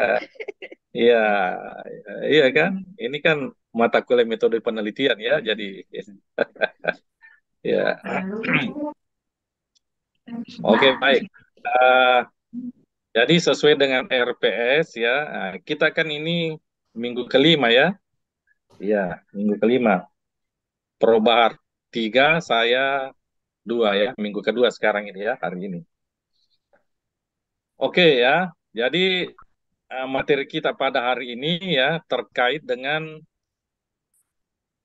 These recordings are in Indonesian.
Eh, iya, iya kan? Ini kan mata kuliah metode penelitian ya, jadi ya. Oke, baik. Uh, jadi sesuai dengan RPS ya, eh, kita kan ini minggu kelima ya. Iya, minggu kelima. Probar tiga, saya dua ya, minggu kedua sekarang ini ya, hari ini. Oke ya, jadi Eh, materi kita pada hari ini ya terkait dengan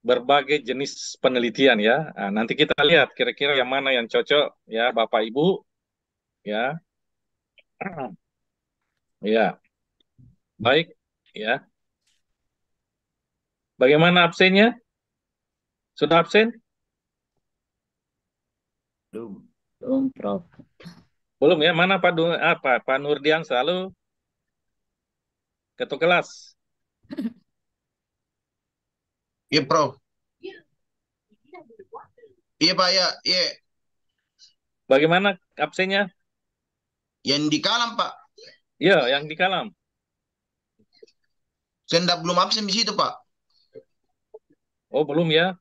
berbagai jenis penelitian ya. Nah, nanti kita lihat kira-kira yang mana yang cocok ya Bapak Ibu ya. Ya. Baik ya. Bagaimana absennya? Sudah absen? Belum. Belum, Prof. Belum ya? Mana Pak apa ah, Pak, Pak Nurdian selalu Ketua kelas. Iya, Bro. Iya, Pak, ya. Iya. Bagaimana absennya? Yang di kalam, Pak. Iya, yang di kalam. Saya belum absen di situ, Pak. Oh, belum ya?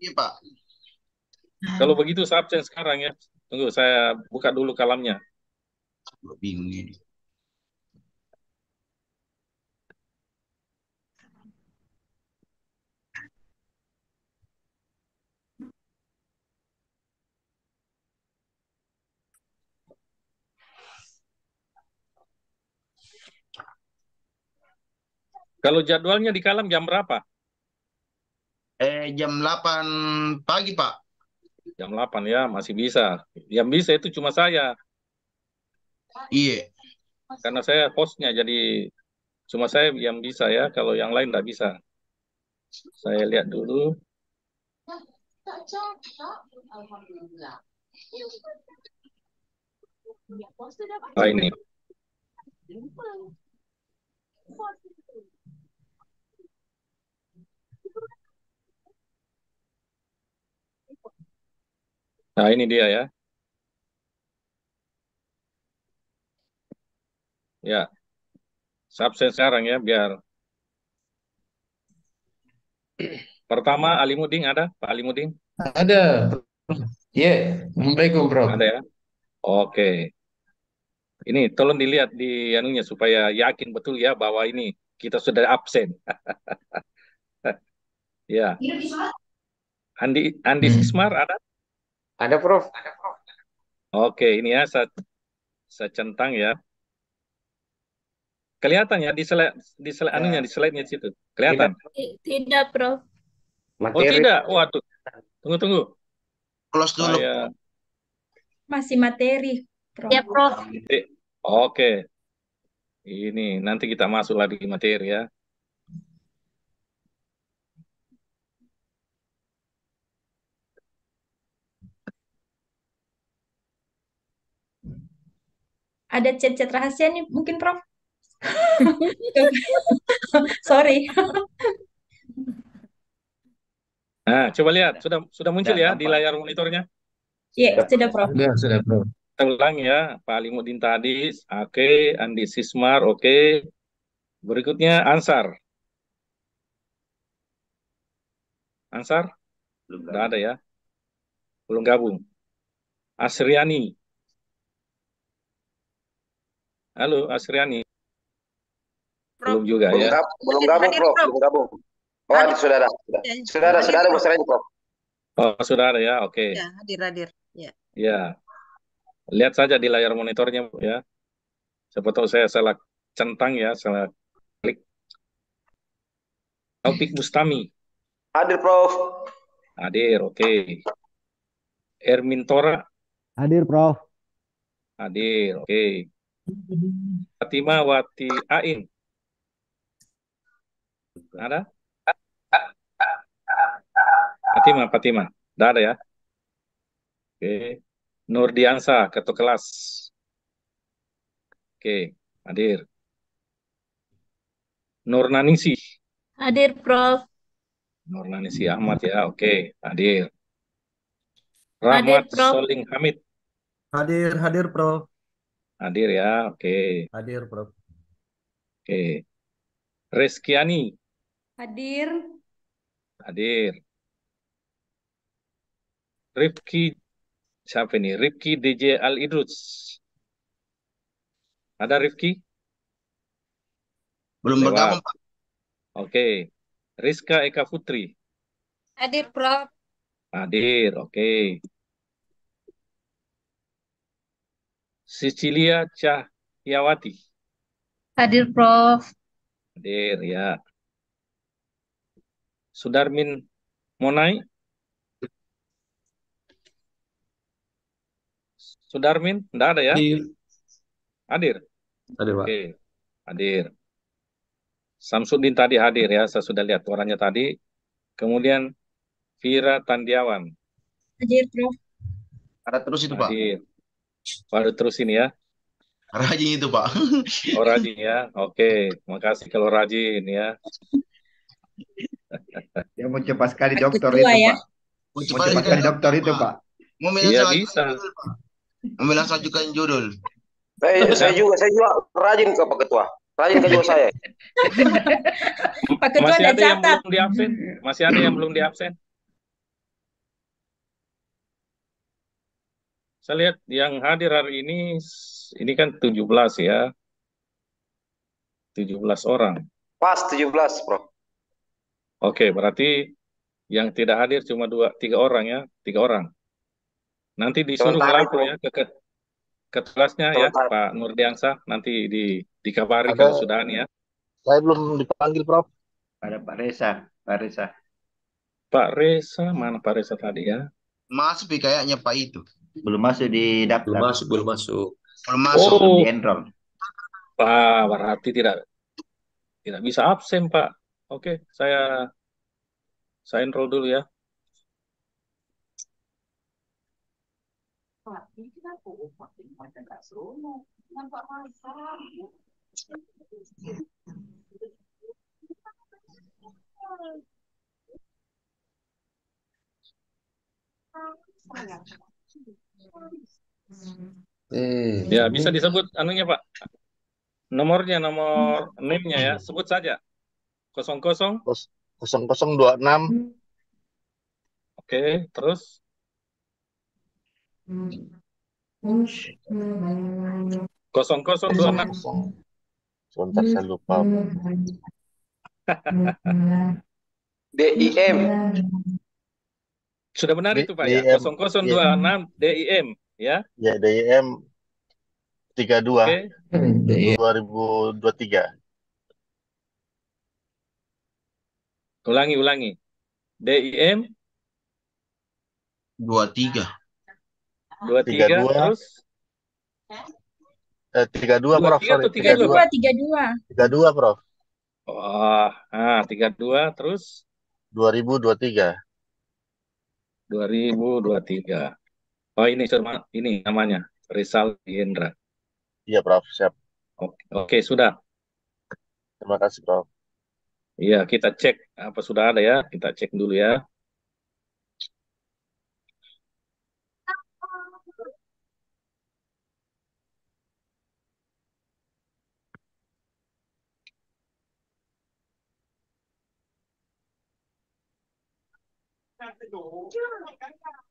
Iya, Pak. Kalau begitu saya absen sekarang ya. Tunggu, saya buka dulu kalamnya. Bingung ini. Kalau jadwalnya di Kalam jam berapa? Eh, jam 8 pagi, Pak. Jam 8 ya, masih bisa. Yang bisa itu cuma saya. Iya. Karena saya hostnya, jadi cuma saya yang bisa ya. Kalau yang lain nggak bisa. Saya lihat dulu. Nah, ini. Nah, ini dia ya. Ya. Subset sekarang ya biar. Pertama Ali Muding ada? Pak Ali Muding? Ada. Ya, yeah. Assalamualaikum, Bro. Ada ya. Oke. Ini tolong dilihat di anunya supaya yakin betul ya bahwa ini kita sudah absen. ya. Iya, Andi Andi hmm. Sismar ada? Ada Prof. Ada Prof. Oke, ini ya saya, saya centang ya. Kelihatan ya di slide di slide ya. anunya di slide-nya situ. Kelihatan? Tidak, Prof. Oh, tidak. Waduh. Tunggu tunggu. Close dulu. ya. Masih materi, Prof. Ya, Prof. Oke. Ini nanti kita masuk lagi materi ya. ada chat-chat rahasia nih mungkin Prof. Sorry. Nah, coba lihat sudah sudah muncul ya, ya di layar monitornya. Iya, sudah Prof. Sudah, sudah Prof. Kita ya, Pak Limudin tadi, oke, Andi Sismar, oke. Berikutnya Ansar. Ansar? Belum ada ya. Belum gabung. Asriani. Halo, Asriani. Belum juga belum ya. Gab belum gabung, Prof. Belum gabung. Oh, hadir. hadir saudara. Saudara, iya. saudara iya, saudara, Asriani, Prof. Oh, saudara ya, oke. Okay. Ya, hadir, hadir. Ya. ya. Lihat saja di layar monitornya, ya. Siapa tahu saya salah centang ya, salah klik. Taufik Bustami. Hadir, Prof. Hadir, oke. Okay. Ermintora. Hadir, Prof. Hadir, oke. Okay. Fatima Wati Ain. Ada? Fatima, Fatima. Tidak ada ya? Oke. Nur Diansa, ketua kelas. Oke, hadir. Nur Nanisi. Hadir, Prof. Nur Nanisi Ahmad ya, oke, hadir. Rahmat hadir, Soling Hamid. Hadir, hadir, Prof. Hadir ya, oke. Okay. Hadir, bro Oke. Okay. Reskiani. Hadir. Hadir. Rifki, siapa ini? Rifki DJ Al Idrus. Ada Rifki? Belum Lewat. bergabung, Pak. Oke. Okay. Rizka Eka Putri. Hadir, Prof. Hadir, oke. Okay. Sicilia Cahyawati. Hadir, Prof. Hadir, ya. Sudarmin Monai. Sudarmin, enggak ada ya? Hadir. Hadir, hadir Pak. Oke, hadir. Samsudin tadi hadir ya, saya sudah lihat suaranya tadi. Kemudian Vira Tandiawan. Hadir, Prof. Ada terus itu, Pak. Hadir. Waduh ini ya. Rajin itu Pak. Oh rajin ya, oke. Makasih kalau rajin ya. Dia mau cepat sekali dokter itu ya. Pak. Mau cepat, sekali dokter itu Pak. Mau ya, bisa. Mau Pak. juga sajukan judul. Saya, eh, saya juga, saya juga rajin ke Pak Ketua. Rajin kedua saya. Pak Ketua Masih ada, ada yang belum diabsen? Masih ada yang belum diabsen? Saya lihat yang hadir hari ini, ini kan 17 ya. 17 orang. Pas 17, Bro. Oke, berarti yang tidak hadir cuma dua, tiga orang ya, tiga orang. Nanti disuruh langsung ya ke, ke, ke kelasnya ya, Pak Nurdiansa. Nanti di dikabari kalau sudah ya. Saya belum dipanggil, Prof. Ada Pak Reza, Pak Reza. Pak Reza, mana Pak Reza tadi ya? mas kayaknya Pak itu. Belum masuk di daftar. Belum masuk, belum masuk. Belum masuk oh. di enroll. Pak, berarti tidak tidak bisa absen, Pak. Oke, saya saya enroll dulu ya. Thank you. Eh. Ya, bisa disebut anunya, Pak. Nomornya, nomor name-nya ya. Sebut saja. 00 0026. Oke, terus kosong kosong dua sebentar saya lupa DIM sudah benar ya? D itu Pak DIM, ya. 0026 DIM ya. Ya, DIM 32 okay. 2023. Ulangi, ulangi. DIM 23. 23 32. terus eh, 32 Prof. 32 atau 32? 32. 32 Prof. Wah, oh, ah 32 terus 2023. 2023. Oh ini cuma ini namanya Rizal Hendra. Iya Prof, siap. Oke, oke sudah. Terima kasih Prof. Iya kita cek apa sudah ada ya, kita cek dulu ya. 这是很尴尬。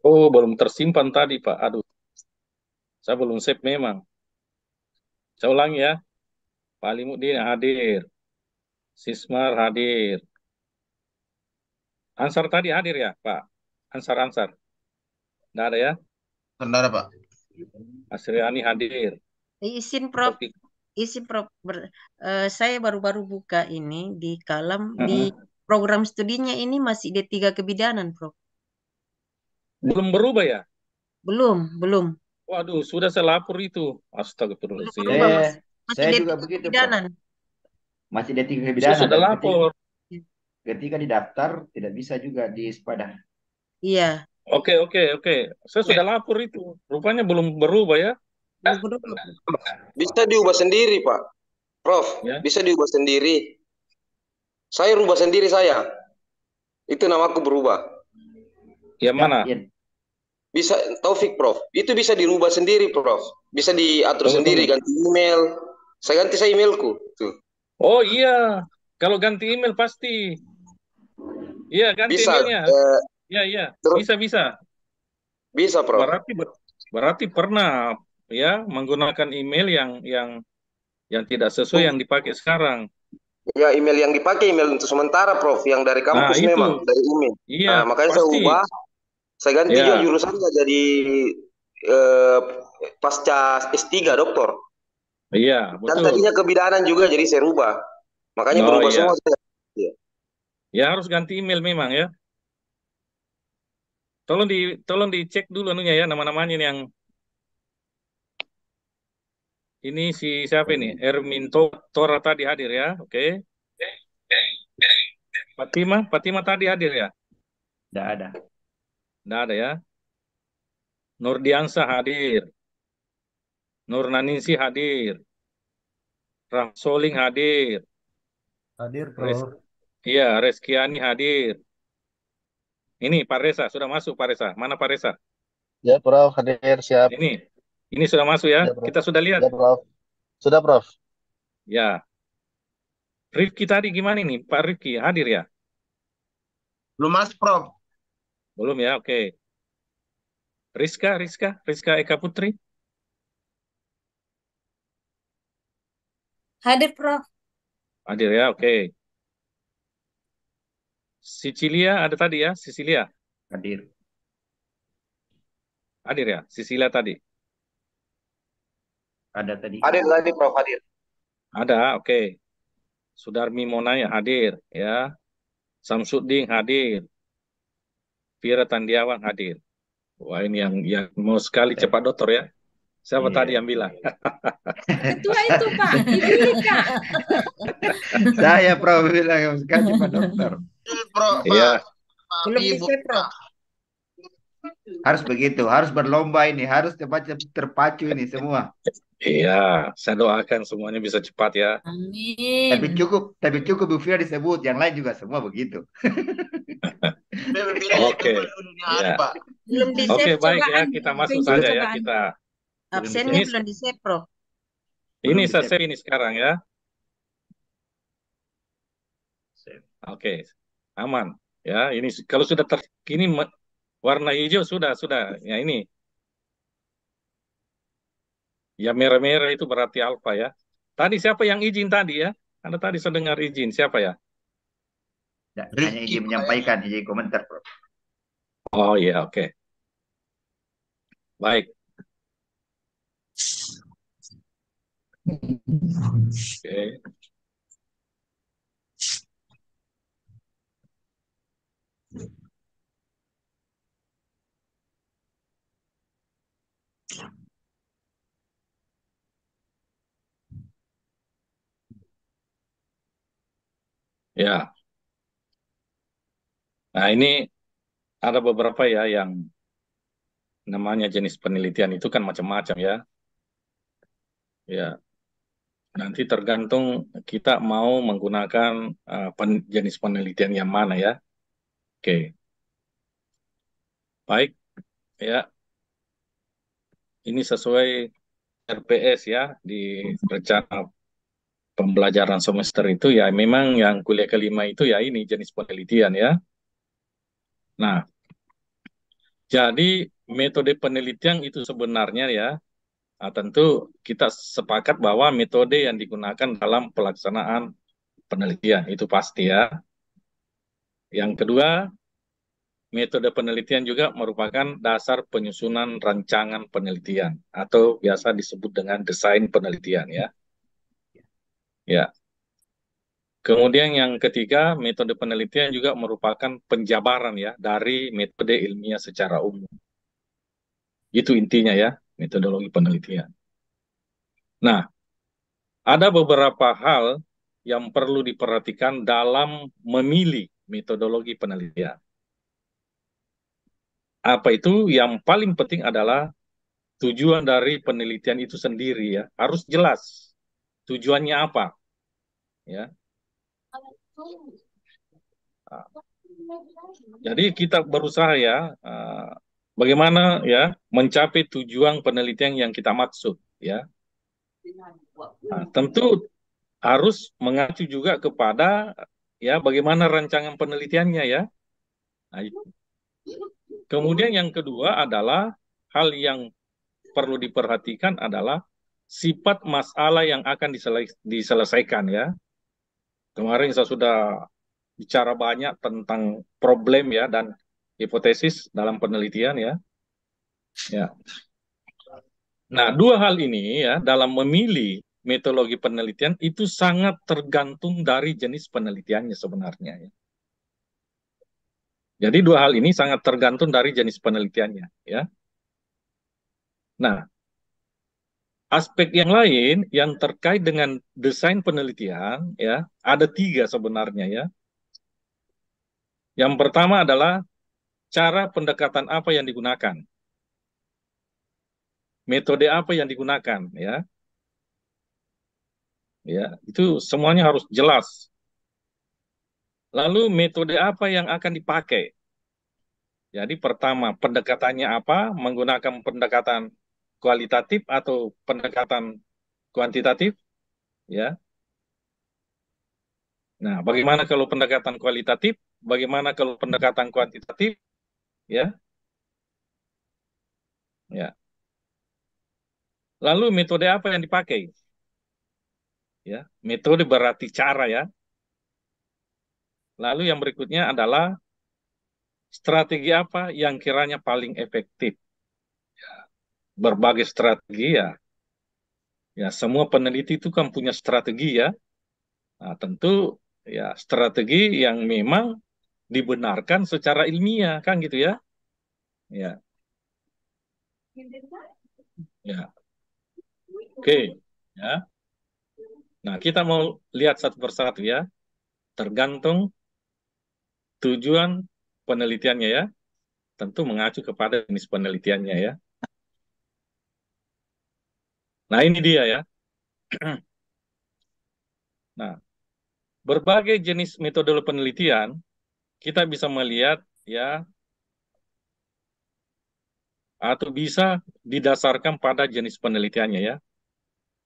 Oh, belum tersimpan tadi, Pak. Aduh, saya belum save memang. Saya ulangi ya. Pak Limudin hadir. Sismar hadir. Ansar tadi hadir ya, Pak? Ansar-ansar. Tidak ada ya? Tidak ada, Pak. Asriani hadir. Izin Prof. Izin Prof. Ber, uh, saya baru-baru buka ini di kalam Mm -hmm. di program studinya ini masih di tiga kebidanan, Prof. Belum berubah ya? Belum, belum. Waduh, sudah saya lapor itu. astagfirullah. Belum eh, Masih saya juga begitu, Pak. Masih detik pidana. Saya sudah lapor. Ketika, didaftar, tidak bisa juga di sepeda. Iya. Oke, okay, oke, okay, oke. Okay. Saya sudah lapor itu. Rupanya belum berubah ya. Bisa diubah sendiri, Pak. Prof, ya? bisa diubah sendiri. Saya rubah sendiri saya. Itu namaku berubah. Yang mana? Bisa Taufik Prof. Itu bisa dirubah sendiri Prof. Bisa diatur oh. sendiri ganti email. Saya ganti saya emailku tuh. Oh iya. Kalau ganti email pasti. Iya, ganti bisa, emailnya. Eh, iya, uh, iya. Bisa bisa. Bisa Prof. Berarti berarti pernah ya menggunakan email yang yang yang tidak sesuai oh. yang dipakai sekarang. Ya email yang dipakai email untuk sementara Prof yang dari kampus nah, memang dari email. Iya, nah, makanya pasti. saya ubah saya ganti yeah. juga jurusan jadi eh, pasca S3 doktor. Iya, yeah, Dan tadinya kebidanan juga jadi saya rubah. Makanya oh, berubah yeah. semua saya. Yeah. ya harus ganti email memang ya. Tolong di tolong dicek dulu anunya ya nama-namanya yang ini si siapa ini? Erminto Tora tadi hadir ya. Oke. Okay. Fatima, Fatima tadi hadir ya? Tidak ada. Tidak ada ya. Nur Diansa hadir. Nur Naninsi hadir. Ramsoling hadir. Hadir, Prof. Res iya, Reskiani hadir. Ini Pak Reza, sudah masuk Pak Reza. Mana Pak Reza? Ya, Prof. Hadir, siap. Ini, ini sudah masuk ya? ya Kita sudah lihat? Ya, Prof. Sudah, Prof. Ya. Rifki tadi gimana ini? Pak Rifki hadir ya? Belum masuk, Prof. Belum ya, oke. Rizka, Rizka, Rizka Eka Putri. Hadir, Prof. Hadir ya, oke. Sicilia ada tadi ya, Sicilia. Hadir. Hadir ya, Sicilia tadi. Ada tadi. Hadir lagi, Prof. Hadir. Ada, oke. Okay. Sudarmi Monaya hadir ya. Samsuding hadir. Vira Tandiawan hadir. Wah ini yang yang mau sekali cepat dokter ya. Siapa yeah. tadi yang bilang? Ketua itu Pak, Ibu Ika. Saya Prof bilang sekali cepat Dokter. Pro, Pak. Iya. Belum bisa Pro. Harus begitu, harus berlomba ini, harus cepat terpacu ini semua. Iya, saya doakan semuanya bisa cepat ya. Amin. Tapi cukup, tapi cukup Bu Fira disebut, yang lain juga semua begitu. Oke. Ya. Oke baik ya kita masuk saja ya kita. Absennya belum di Sepro. Ini saya ini sekarang ya. Oke, aman. Ya, ini kalau sudah terkini warna hijau sudah sudah. Ya ini. Ya merah-merah itu berarti alfa ya. Tadi siapa yang izin tadi ya? Anda tadi saya dengar izin siapa ya? Nggak, hanya ingin menyampaikan, izin komentar, Prof. Oh iya, yeah, oke. Okay. Baik. Oke. Okay. Ya, yeah. Nah, ini ada beberapa ya yang namanya jenis penelitian itu kan macam-macam ya. Ya. Nanti tergantung kita mau menggunakan uh, pen jenis penelitian yang mana ya. Oke. Baik. Ya. Ini sesuai RPS ya di rencana pembelajaran semester itu ya memang yang kuliah kelima itu ya ini jenis penelitian ya. Nah, jadi metode penelitian itu sebenarnya ya, nah tentu kita sepakat bahwa metode yang digunakan dalam pelaksanaan penelitian itu pasti ya. Yang kedua, metode penelitian juga merupakan dasar penyusunan rancangan penelitian atau biasa disebut dengan desain penelitian ya. Ya, Kemudian yang ketiga, metode penelitian juga merupakan penjabaran ya dari metode ilmiah secara umum. Itu intinya ya, metodologi penelitian. Nah, ada beberapa hal yang perlu diperhatikan dalam memilih metodologi penelitian. Apa itu? Yang paling penting adalah tujuan dari penelitian itu sendiri ya, harus jelas tujuannya apa. Ya, Ah. jadi kita berusaha ya ah, bagaimana ya mencapai tujuan penelitian yang kita maksud ya. Nah, tentu harus mengacu juga kepada ya bagaimana rancangan penelitiannya ya. Nah, kemudian yang kedua adalah hal yang perlu diperhatikan adalah sifat masalah yang akan diselesaikan ya. Kemarin saya sudah bicara banyak tentang problem ya dan hipotesis dalam penelitian ya. Ya. Nah, dua hal ini ya dalam memilih metodologi penelitian itu sangat tergantung dari jenis penelitiannya sebenarnya ya. Jadi dua hal ini sangat tergantung dari jenis penelitiannya ya. Nah, aspek yang lain yang terkait dengan desain penelitian ya ada tiga sebenarnya ya. Yang pertama adalah cara pendekatan apa yang digunakan, metode apa yang digunakan ya. Ya, itu semuanya harus jelas. Lalu metode apa yang akan dipakai? Jadi pertama pendekatannya apa? Menggunakan pendekatan kualitatif atau pendekatan kuantitatif ya nah bagaimana kalau pendekatan kualitatif bagaimana kalau pendekatan kuantitatif ya ya lalu metode apa yang dipakai ya metode berarti cara ya lalu yang berikutnya adalah strategi apa yang kiranya paling efektif ya berbagai strategi ya. Ya, semua peneliti itu kan punya strategi ya. Nah, tentu ya strategi yang memang dibenarkan secara ilmiah kan gitu ya. Ya. Ya. Oke, okay. ya. Nah, kita mau lihat satu persatu ya. Tergantung tujuan penelitiannya ya. Tentu mengacu kepada jenis penelitiannya ya. Nah, ini dia ya. Nah, berbagai jenis metode penelitian kita bisa melihat ya atau bisa didasarkan pada jenis penelitiannya ya.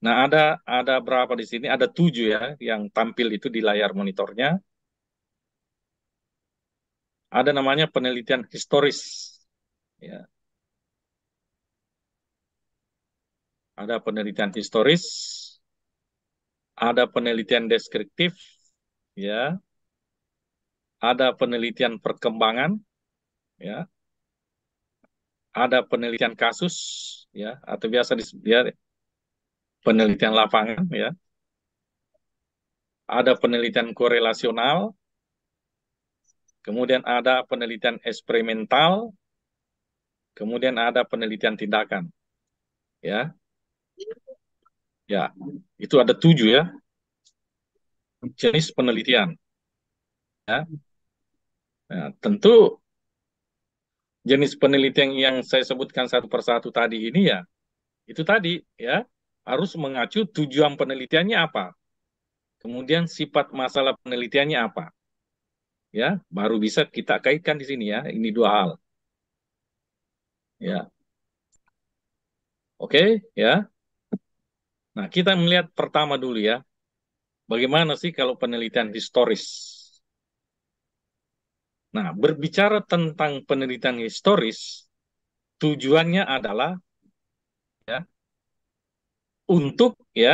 Nah, ada ada berapa di sini? Ada tujuh ya yang tampil itu di layar monitornya. Ada namanya penelitian historis. Ya. ada penelitian historis, ada penelitian deskriptif, ya, ada penelitian perkembangan, ya, ada penelitian kasus, ya, atau biasa disebut ya, penelitian lapangan, ya, ada penelitian korelasional, kemudian ada penelitian eksperimental, kemudian ada penelitian tindakan, ya Ya, itu ada tujuh ya. Jenis penelitian. Ya. ya, tentu jenis penelitian yang saya sebutkan satu persatu tadi ini ya, itu tadi ya, harus mengacu tujuan penelitiannya apa. Kemudian sifat masalah penelitiannya apa. Ya, baru bisa kita kaitkan di sini ya. Ini dua hal. Ya. Oke, okay, ya. Nah, kita melihat pertama dulu ya, bagaimana sih kalau penelitian historis? Nah, berbicara tentang penelitian historis, tujuannya adalah ya untuk ya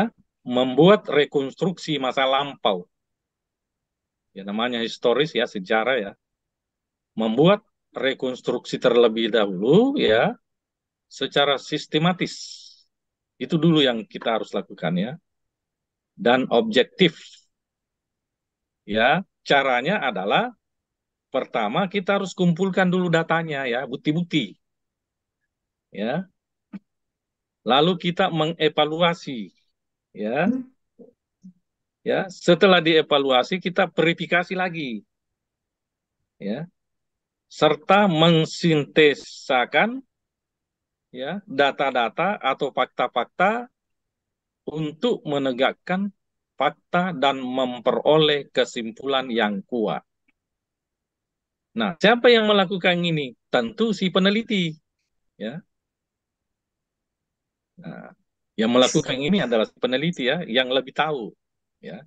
membuat rekonstruksi masa lampau. Ya namanya historis ya sejarah ya. Membuat rekonstruksi terlebih dahulu ya secara sistematis itu dulu yang kita harus lakukan ya. Dan objektif. Ya, caranya adalah pertama kita harus kumpulkan dulu datanya ya, bukti-bukti. Ya. Lalu kita mengevaluasi ya. Ya, setelah dievaluasi kita verifikasi lagi. Ya. Serta mensintesakan ya data-data atau fakta-fakta untuk menegakkan fakta dan memperoleh kesimpulan yang kuat. Nah, siapa yang melakukan ini? Tentu si peneliti, ya. Nah, yang melakukan ini adalah peneliti ya, yang lebih tahu, ya.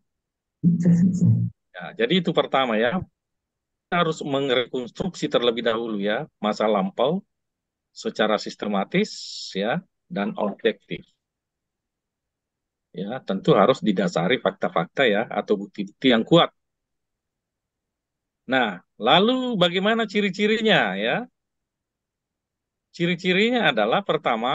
ya jadi itu pertama ya, harus merekonstruksi terlebih dahulu ya masa lampau secara sistematis ya dan objektif. Ya, tentu harus didasari fakta-fakta ya atau bukti-bukti yang kuat. Nah, lalu bagaimana ciri-cirinya ya? Ciri-cirinya adalah pertama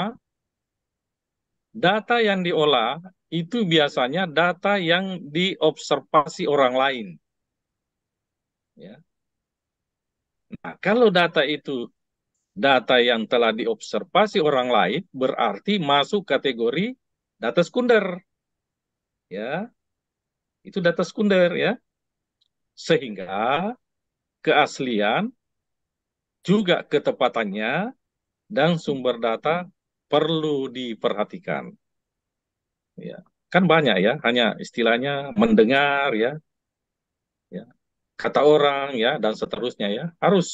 data yang diolah itu biasanya data yang diobservasi orang lain. Ya. Nah, kalau data itu data yang telah diobservasi orang lain berarti masuk kategori data sekunder. Ya. Itu data sekunder ya. Sehingga keaslian juga ketepatannya dan sumber data perlu diperhatikan. Ya. Kan banyak ya, hanya istilahnya mendengar ya. Ya. Kata orang ya dan seterusnya ya. Harus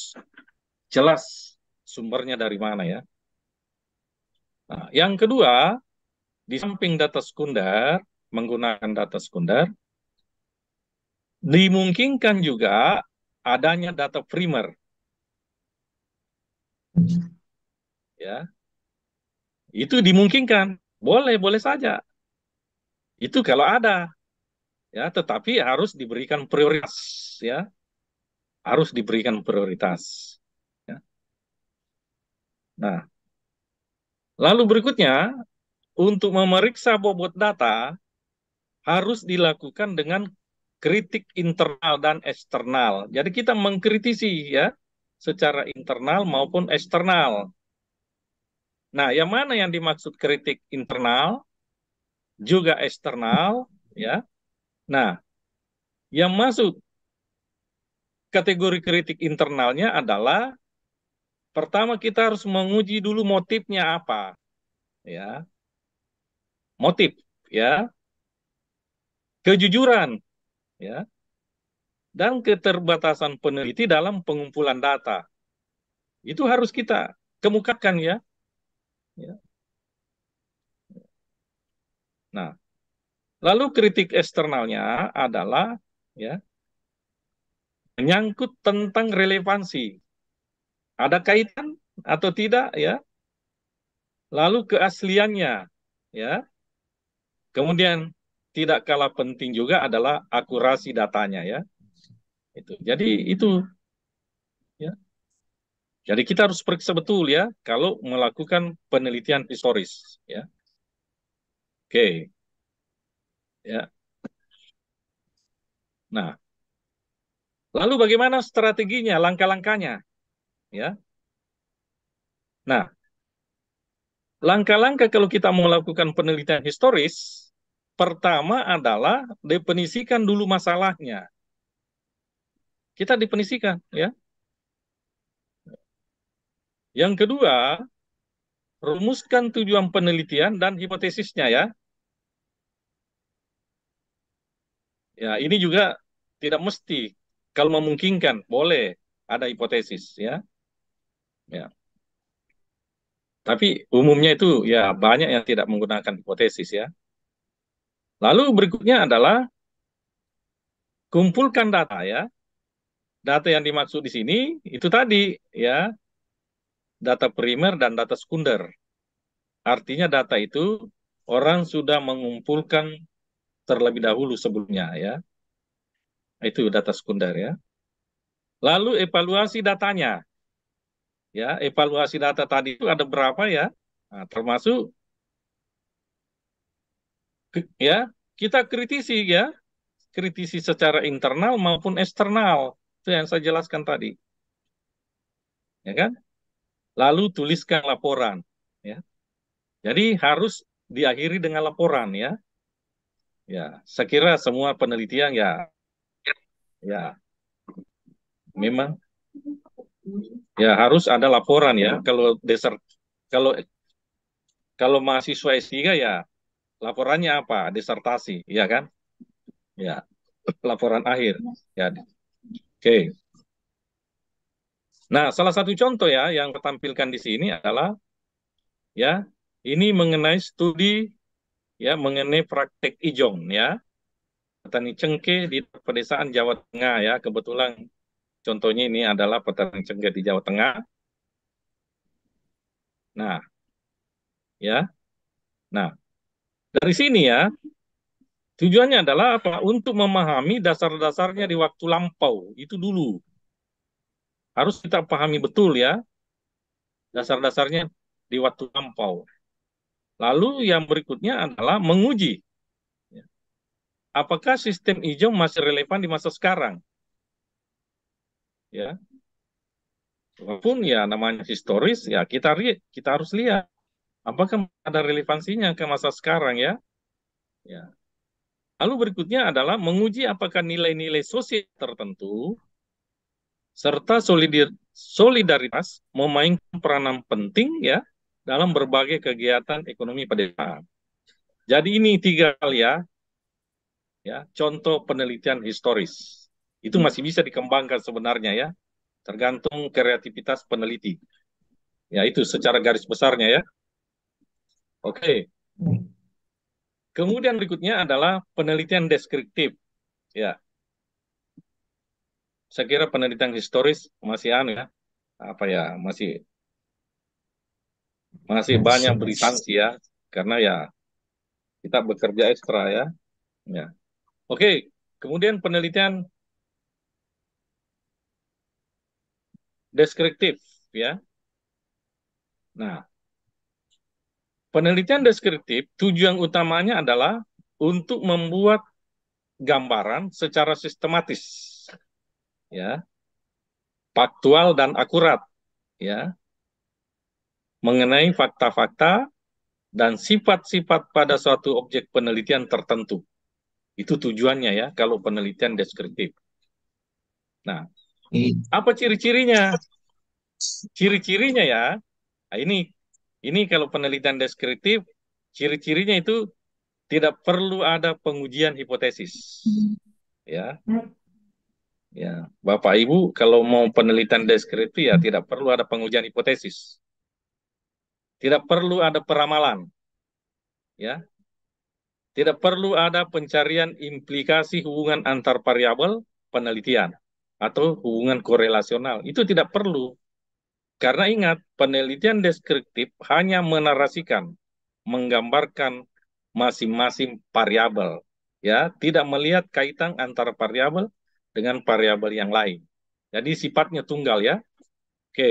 jelas sumbernya dari mana ya. Nah, yang kedua, di samping data sekunder, menggunakan data sekunder, dimungkinkan juga adanya data primer. Ya. Itu dimungkinkan. Boleh-boleh saja. Itu kalau ada. Ya, tetapi harus diberikan prioritas, ya. Harus diberikan prioritas. Nah, lalu berikutnya untuk memeriksa bobot data harus dilakukan dengan kritik internal dan eksternal. Jadi kita mengkritisi ya secara internal maupun eksternal. Nah, yang mana yang dimaksud kritik internal juga eksternal ya. Nah, yang masuk kategori kritik internalnya adalah Pertama kita harus menguji dulu motifnya apa. Ya. Motif, ya. Kejujuran, ya. Dan keterbatasan peneliti dalam pengumpulan data. Itu harus kita kemukakan ya. ya. Nah, lalu kritik eksternalnya adalah ya menyangkut tentang relevansi ada kaitan atau tidak ya? Lalu keasliannya ya. Kemudian tidak kalah penting juga adalah akurasi datanya ya. Itu. Jadi itu ya. Jadi kita harus periksa betul ya kalau melakukan penelitian historis ya. Oke. Okay. Ya. Nah, lalu bagaimana strateginya, langkah-langkahnya? ya. Nah, langkah-langkah kalau kita mau melakukan penelitian historis, pertama adalah definisikan dulu masalahnya. Kita definisikan, ya. Yang kedua, rumuskan tujuan penelitian dan hipotesisnya ya. Ya, ini juga tidak mesti kalau memungkinkan boleh ada hipotesis ya. Ya. Tapi umumnya itu ya banyak yang tidak menggunakan hipotesis ya. Lalu berikutnya adalah kumpulkan data ya. Data yang dimaksud di sini itu tadi ya data primer dan data sekunder. Artinya data itu orang sudah mengumpulkan terlebih dahulu sebelumnya ya. Itu data sekunder ya. Lalu evaluasi datanya ya evaluasi data tadi itu ada berapa ya nah, termasuk ya kita kritisi ya kritisi secara internal maupun eksternal itu yang saya jelaskan tadi ya kan lalu tuliskan laporan ya jadi harus diakhiri dengan laporan ya ya saya kira semua penelitian ya ya memang Ya harus ada laporan ya. Kalau desert kalau kalau mahasiswa S3 ya laporannya apa? Disertasi, ya kan? Ya. Laporan akhir. Ya. Oke. Okay. Nah, salah satu contoh ya yang ketampilkan di sini adalah ya, ini mengenai studi ya mengenai praktek ijong ya. Petani cengkeh di pedesaan Jawa Tengah ya, kebetulan Contohnya ini adalah petani cengkeh di Jawa Tengah. Nah, ya. Nah, dari sini ya, tujuannya adalah apa? Untuk memahami dasar-dasarnya di waktu lampau itu dulu. Harus kita pahami betul ya dasar-dasarnya di waktu lampau. Lalu yang berikutnya adalah menguji apakah sistem hijau masih relevan di masa sekarang? ya walaupun ya namanya historis ya kita kita harus lihat apakah ada relevansinya ke masa sekarang ya ya lalu berikutnya adalah menguji apakah nilai-nilai sosial tertentu serta solidaritas memainkan peranan penting ya dalam berbagai kegiatan ekonomi pedesaan. Jadi ini tiga hal ya, ya contoh penelitian historis. Itu masih bisa dikembangkan sebenarnya ya, tergantung kreativitas peneliti. Ya itu secara garis besarnya ya. Oke. Kemudian berikutnya adalah penelitian deskriptif. Ya. Saya kira penelitian historis masih anu ya. Apa ya, masih masih banyak beri sanksi ya karena ya kita bekerja ekstra ya. Ya. Oke, kemudian penelitian deskriptif ya. Nah, penelitian deskriptif tujuan utamanya adalah untuk membuat gambaran secara sistematis ya. Faktual dan akurat ya. Mengenai fakta-fakta dan sifat-sifat pada suatu objek penelitian tertentu. Itu tujuannya ya kalau penelitian deskriptif. Nah, apa ciri-cirinya? Ciri-cirinya ya. Nah, ini ini kalau penelitian deskriptif, ciri-cirinya itu tidak perlu ada pengujian hipotesis. Ya. Ya, Bapak Ibu kalau mau penelitian deskriptif ya tidak perlu ada pengujian hipotesis. Tidak perlu ada peramalan. Ya. Tidak perlu ada pencarian implikasi hubungan antar variabel penelitian atau hubungan korelasional. Itu tidak perlu. Karena ingat, penelitian deskriptif hanya menarasikan, menggambarkan masing-masing variabel, ya, tidak melihat kaitan antara variabel dengan variabel yang lain. Jadi sifatnya tunggal ya. Oke.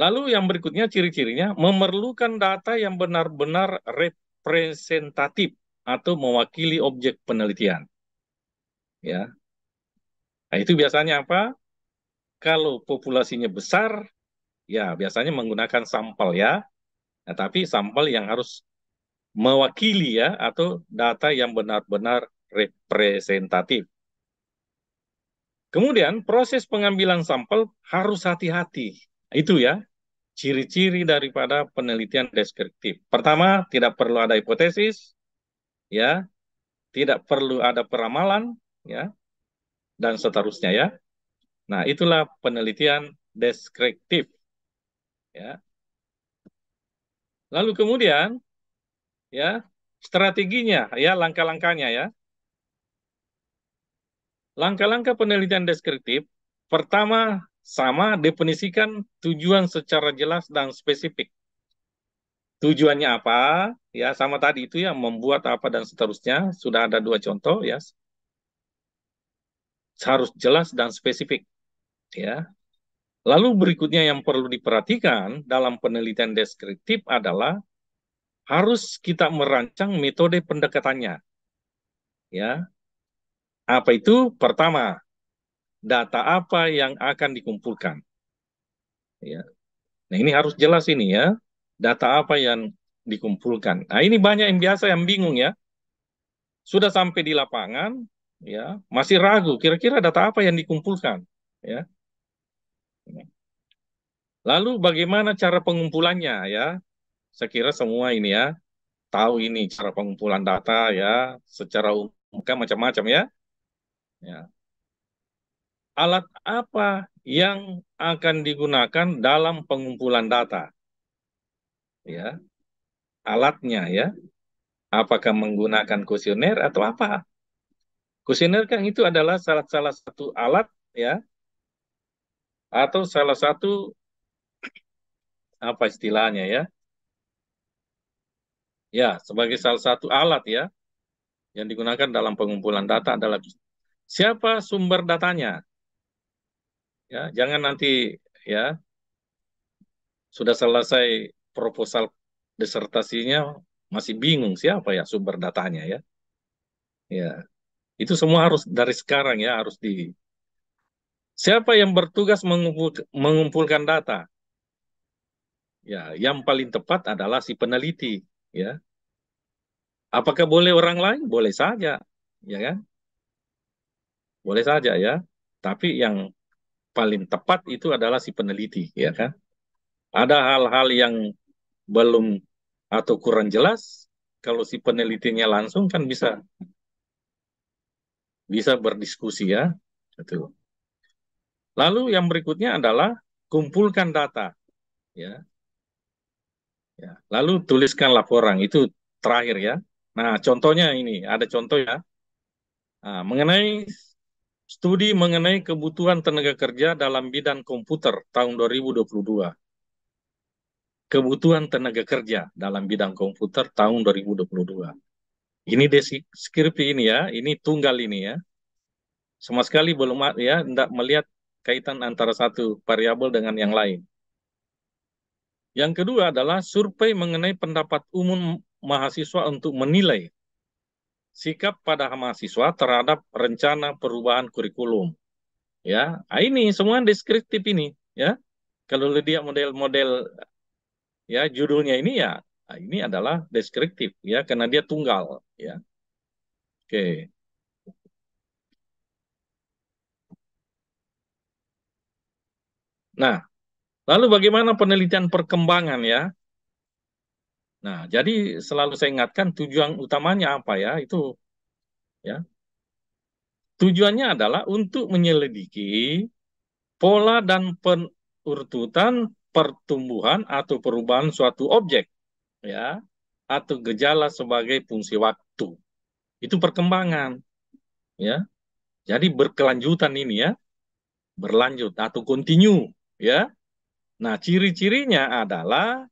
Lalu yang berikutnya ciri-cirinya memerlukan data yang benar-benar representatif atau mewakili objek penelitian ya. Nah, itu biasanya apa? Kalau populasinya besar, ya biasanya menggunakan sampel ya. Nah, tapi sampel yang harus mewakili ya atau data yang benar-benar representatif. Kemudian proses pengambilan sampel harus hati-hati. Itu ya ciri-ciri daripada penelitian deskriptif. Pertama, tidak perlu ada hipotesis, ya, tidak perlu ada peramalan, ya dan seterusnya ya. Nah, itulah penelitian deskriptif ya. Lalu kemudian ya, strateginya ya, langkah-langkahnya ya. Langkah-langkah penelitian deskriptif pertama sama definisikan tujuan secara jelas dan spesifik. Tujuannya apa? Ya, sama tadi itu ya membuat apa dan seterusnya. Sudah ada dua contoh ya, harus jelas dan spesifik. Ya. Lalu berikutnya yang perlu diperhatikan dalam penelitian deskriptif adalah harus kita merancang metode pendekatannya. Ya. Apa itu? Pertama, data apa yang akan dikumpulkan. Ya. Nah, ini harus jelas ini ya. Data apa yang dikumpulkan. Nah, ini banyak yang biasa yang bingung ya. Sudah sampai di lapangan, ya masih ragu kira-kira data apa yang dikumpulkan ya lalu bagaimana cara pengumpulannya ya saya kira semua ini ya tahu ini cara pengumpulan data ya secara umum kan macam-macam ya ya alat apa yang akan digunakan dalam pengumpulan data. Ya. Alatnya ya. Apakah menggunakan kuesioner atau apa? Kusiner kan itu adalah salah salah satu alat ya atau salah satu apa istilahnya ya ya sebagai salah satu alat ya yang digunakan dalam pengumpulan data adalah siapa sumber datanya ya jangan nanti ya sudah selesai proposal disertasinya masih bingung siapa ya sumber datanya ya ya itu semua harus dari sekarang ya, harus di Siapa yang bertugas mengumpulkan data? Ya, yang paling tepat adalah si peneliti, ya. Apakah boleh orang lain? Boleh saja, ya kan? Boleh saja ya. Tapi yang paling tepat itu adalah si peneliti, ya kan? Ada hal-hal yang belum atau kurang jelas, kalau si penelitinya langsung kan bisa bisa berdiskusi ya. Itu. Lalu yang berikutnya adalah kumpulkan data. Ya. ya. Lalu tuliskan laporan itu terakhir ya. Nah, contohnya ini, ada contoh ya. Nah, mengenai studi mengenai kebutuhan tenaga kerja dalam bidang komputer tahun 2022. Kebutuhan tenaga kerja dalam bidang komputer tahun 2022. Ini deskripsi ini ya, ini tunggal ini ya. Sama sekali belum ya, tidak melihat kaitan antara satu variabel dengan yang lain. Yang kedua adalah survei mengenai pendapat umum mahasiswa untuk menilai sikap pada mahasiswa terhadap rencana perubahan kurikulum. Ya, nah ini semua deskriptif ini, ya. Kalau dia model-model ya judulnya ini ya Nah, ini adalah deskriptif ya karena dia tunggal ya. Oke. Nah, lalu bagaimana penelitian perkembangan ya? Nah, jadi selalu saya ingatkan tujuan utamanya apa ya? Itu ya. Tujuannya adalah untuk menyelidiki pola dan penurutan pertumbuhan atau perubahan suatu objek ya atau gejala sebagai fungsi waktu. Itu perkembangan. Ya. Jadi berkelanjutan ini ya. Berlanjut atau continue, ya. Nah, ciri-cirinya adalah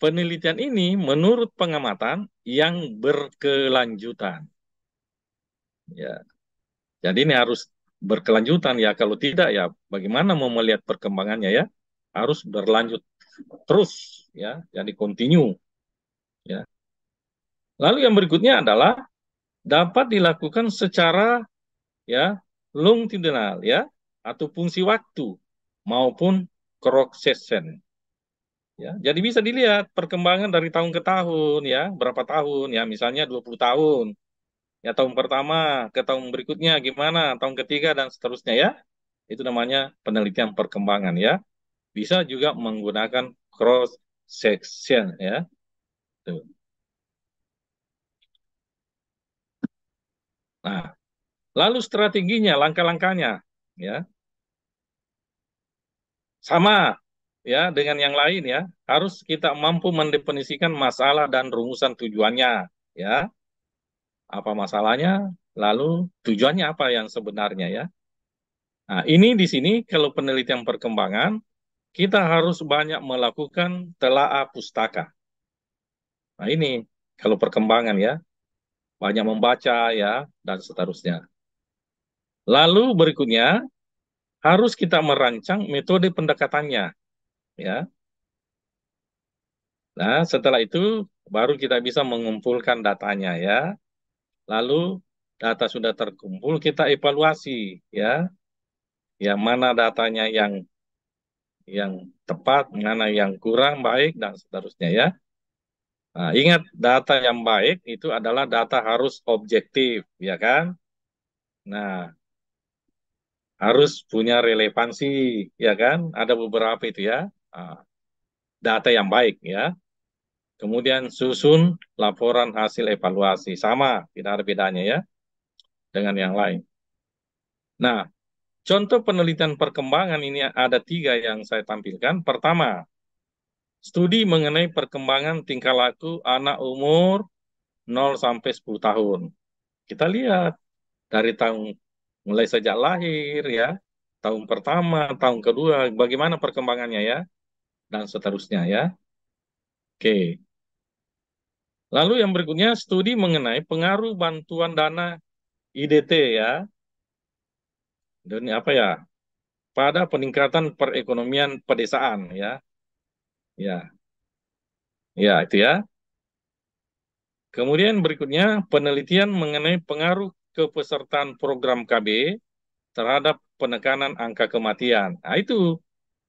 penelitian ini menurut pengamatan yang berkelanjutan. Ya. Jadi ini harus berkelanjutan ya. Kalau tidak ya bagaimana mau melihat perkembangannya ya? Harus berlanjut terus ya jadi continue ya lalu yang berikutnya adalah dapat dilakukan secara ya longitudinal ya atau fungsi waktu maupun cross section ya jadi bisa dilihat perkembangan dari tahun ke tahun ya berapa tahun ya misalnya 20 tahun ya tahun pertama ke tahun berikutnya gimana tahun ketiga dan seterusnya ya itu namanya penelitian perkembangan ya bisa juga menggunakan cross section ya. Tuh. Nah, lalu strateginya, langkah-langkahnya ya. Sama ya dengan yang lain ya, harus kita mampu mendefinisikan masalah dan rumusan tujuannya ya. Apa masalahnya? Lalu tujuannya apa yang sebenarnya ya? Nah, ini di sini kalau penelitian perkembangan kita harus banyak melakukan telaah pustaka. Nah ini kalau perkembangan ya, banyak membaca ya, dan seterusnya. Lalu berikutnya, harus kita merancang metode pendekatannya. ya. Nah setelah itu, baru kita bisa mengumpulkan datanya ya. Lalu data sudah terkumpul, kita evaluasi ya. Yang mana datanya yang yang tepat, mana yang kurang baik, dan seterusnya ya. Nah, ingat data yang baik itu adalah data harus objektif, ya kan? Nah, harus punya relevansi, ya kan? Ada beberapa itu ya. Ah, data yang baik ya. Kemudian susun laporan hasil evaluasi sama, tidak ada bedanya ya dengan yang lain. Nah, Contoh penelitian perkembangan ini ada tiga yang saya tampilkan. Pertama, studi mengenai perkembangan tingkah laku anak umur 0 sampai 10 tahun. Kita lihat dari tahun mulai sejak lahir ya, tahun pertama, tahun kedua, bagaimana perkembangannya ya, dan seterusnya ya. Oke. Lalu yang berikutnya studi mengenai pengaruh bantuan dana IDT ya, dan apa ya pada peningkatan perekonomian pedesaan ya ya ya itu ya kemudian berikutnya penelitian mengenai pengaruh kepesertaan program KB terhadap penekanan angka kematian nah, itu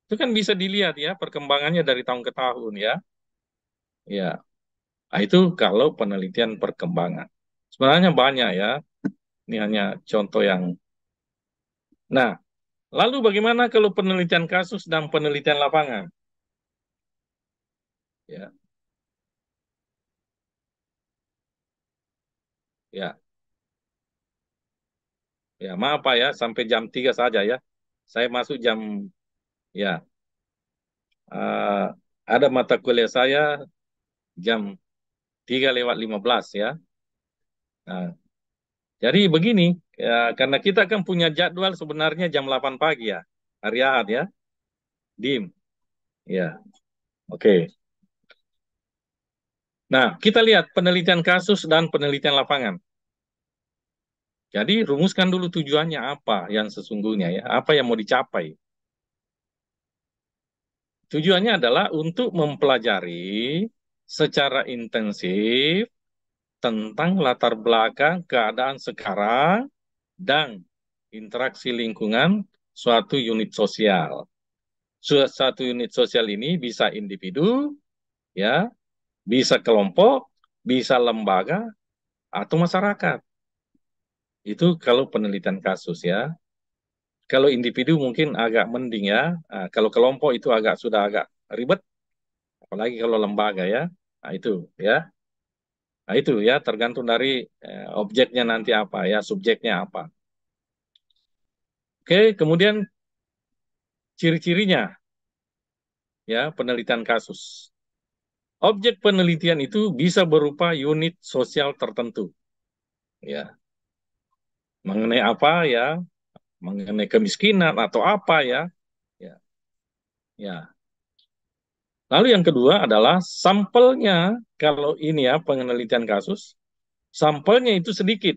itu kan bisa dilihat ya perkembangannya dari tahun ke tahun ya ya nah, itu kalau penelitian perkembangan sebenarnya banyak ya ini hanya contoh yang Nah, lalu bagaimana kalau penelitian kasus dan penelitian lapangan? Ya. Ya. Ya, maaf Pak ya, sampai jam 3 saja ya. Saya masuk jam ya. Uh, ada mata kuliah saya jam 3 lewat 15 ya. Nah, jadi begini, ya, karena kita kan punya jadwal sebenarnya jam 8 pagi ya, hari Ahad ya. Dim. Ya. Oke. Okay. Nah, kita lihat penelitian kasus dan penelitian lapangan. Jadi rumuskan dulu tujuannya apa yang sesungguhnya ya, apa yang mau dicapai. Tujuannya adalah untuk mempelajari secara intensif tentang latar belakang keadaan sekarang dan interaksi lingkungan suatu unit sosial. Suatu unit sosial ini bisa individu, ya, bisa kelompok, bisa lembaga atau masyarakat. Itu kalau penelitian kasus ya. Kalau individu mungkin agak mending ya. Nah, kalau kelompok itu agak sudah agak ribet, apalagi kalau lembaga ya. Nah, itu ya. Nah, itu ya tergantung dari eh, objeknya nanti apa ya, subjeknya apa. Oke, kemudian ciri-cirinya ya penelitian kasus. Objek penelitian itu bisa berupa unit sosial tertentu. Ya. Mengenai apa ya? Mengenai kemiskinan atau apa ya? Ya. Ya. Lalu yang kedua adalah sampelnya, kalau ini ya penelitian kasus, sampelnya itu sedikit,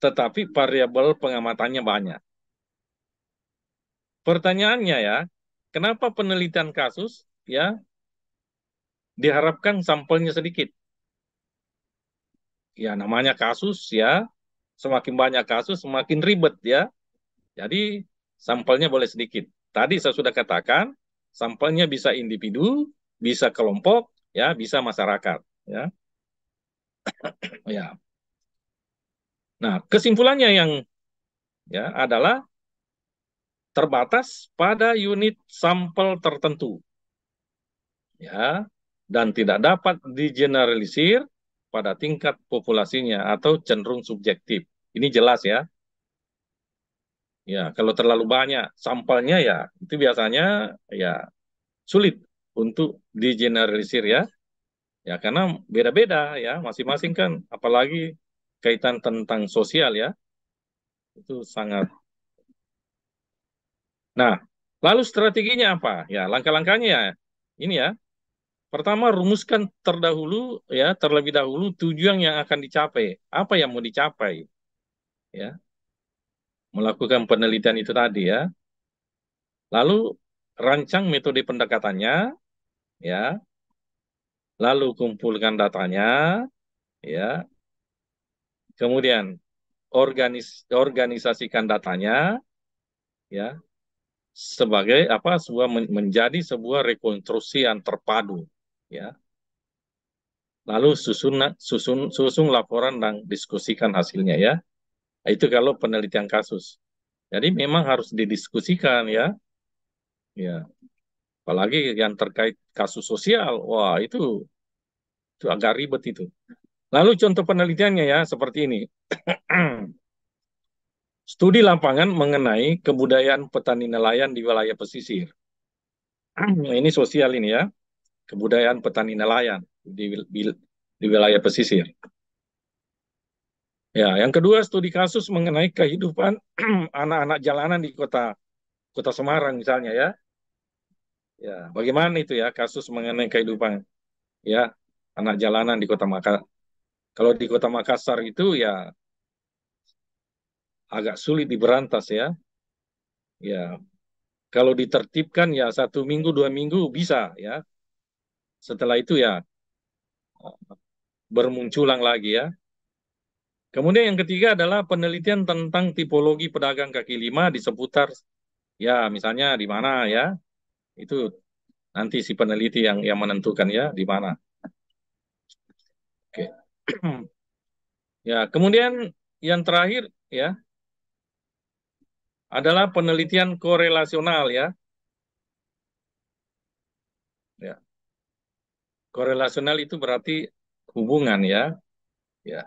tetapi variabel pengamatannya banyak. Pertanyaannya ya, kenapa penelitian kasus ya diharapkan sampelnya sedikit? Ya namanya kasus ya, semakin banyak kasus semakin ribet ya. Jadi sampelnya boleh sedikit. Tadi saya sudah katakan Sampelnya bisa individu, bisa kelompok, ya, bisa masyarakat, ya. ya. Nah, kesimpulannya yang ya adalah terbatas pada unit sampel tertentu. Ya, dan tidak dapat digeneralisir pada tingkat populasinya atau cenderung subjektif. Ini jelas ya. Ya, kalau terlalu banyak sampelnya ya itu biasanya ya sulit untuk digeneralisir ya. Ya karena beda-beda ya masing-masing kan apalagi kaitan tentang sosial ya. Itu sangat Nah, lalu strateginya apa? Ya, langkah-langkahnya ya ini ya. Pertama rumuskan terdahulu ya terlebih dahulu tujuan yang akan dicapai. Apa yang mau dicapai? Ya, melakukan penelitian itu tadi ya. Lalu rancang metode pendekatannya ya. Lalu kumpulkan datanya ya. Kemudian organis organisasikan datanya ya sebagai apa sebuah menjadi sebuah rekonstruksi yang terpadu ya. Lalu susun susun susun laporan dan diskusikan hasilnya ya. Itu kalau penelitian kasus. Jadi memang harus didiskusikan ya. Ya. Apalagi yang terkait kasus sosial, wah itu itu agak ribet itu. Lalu contoh penelitiannya ya seperti ini. Studi lapangan mengenai kebudayaan petani nelayan di wilayah pesisir. ini sosial ini ya. Kebudayaan petani nelayan di, di, di wilayah pesisir. Ya, yang kedua studi kasus mengenai kehidupan anak-anak jalanan di kota kota Semarang misalnya ya. Ya, bagaimana itu ya kasus mengenai kehidupan ya anak jalanan di kota Makassar. Kalau di kota Makassar itu ya agak sulit diberantas ya. Ya, kalau ditertibkan ya satu minggu dua minggu bisa ya. Setelah itu ya bermunculan lagi ya Kemudian yang ketiga adalah penelitian tentang tipologi pedagang kaki lima di seputar ya misalnya di mana ya itu nanti si peneliti yang yang menentukan ya di mana. Oke. ya, kemudian yang terakhir ya adalah penelitian korelasional ya. Ya. Korelasional itu berarti hubungan ya. Ya.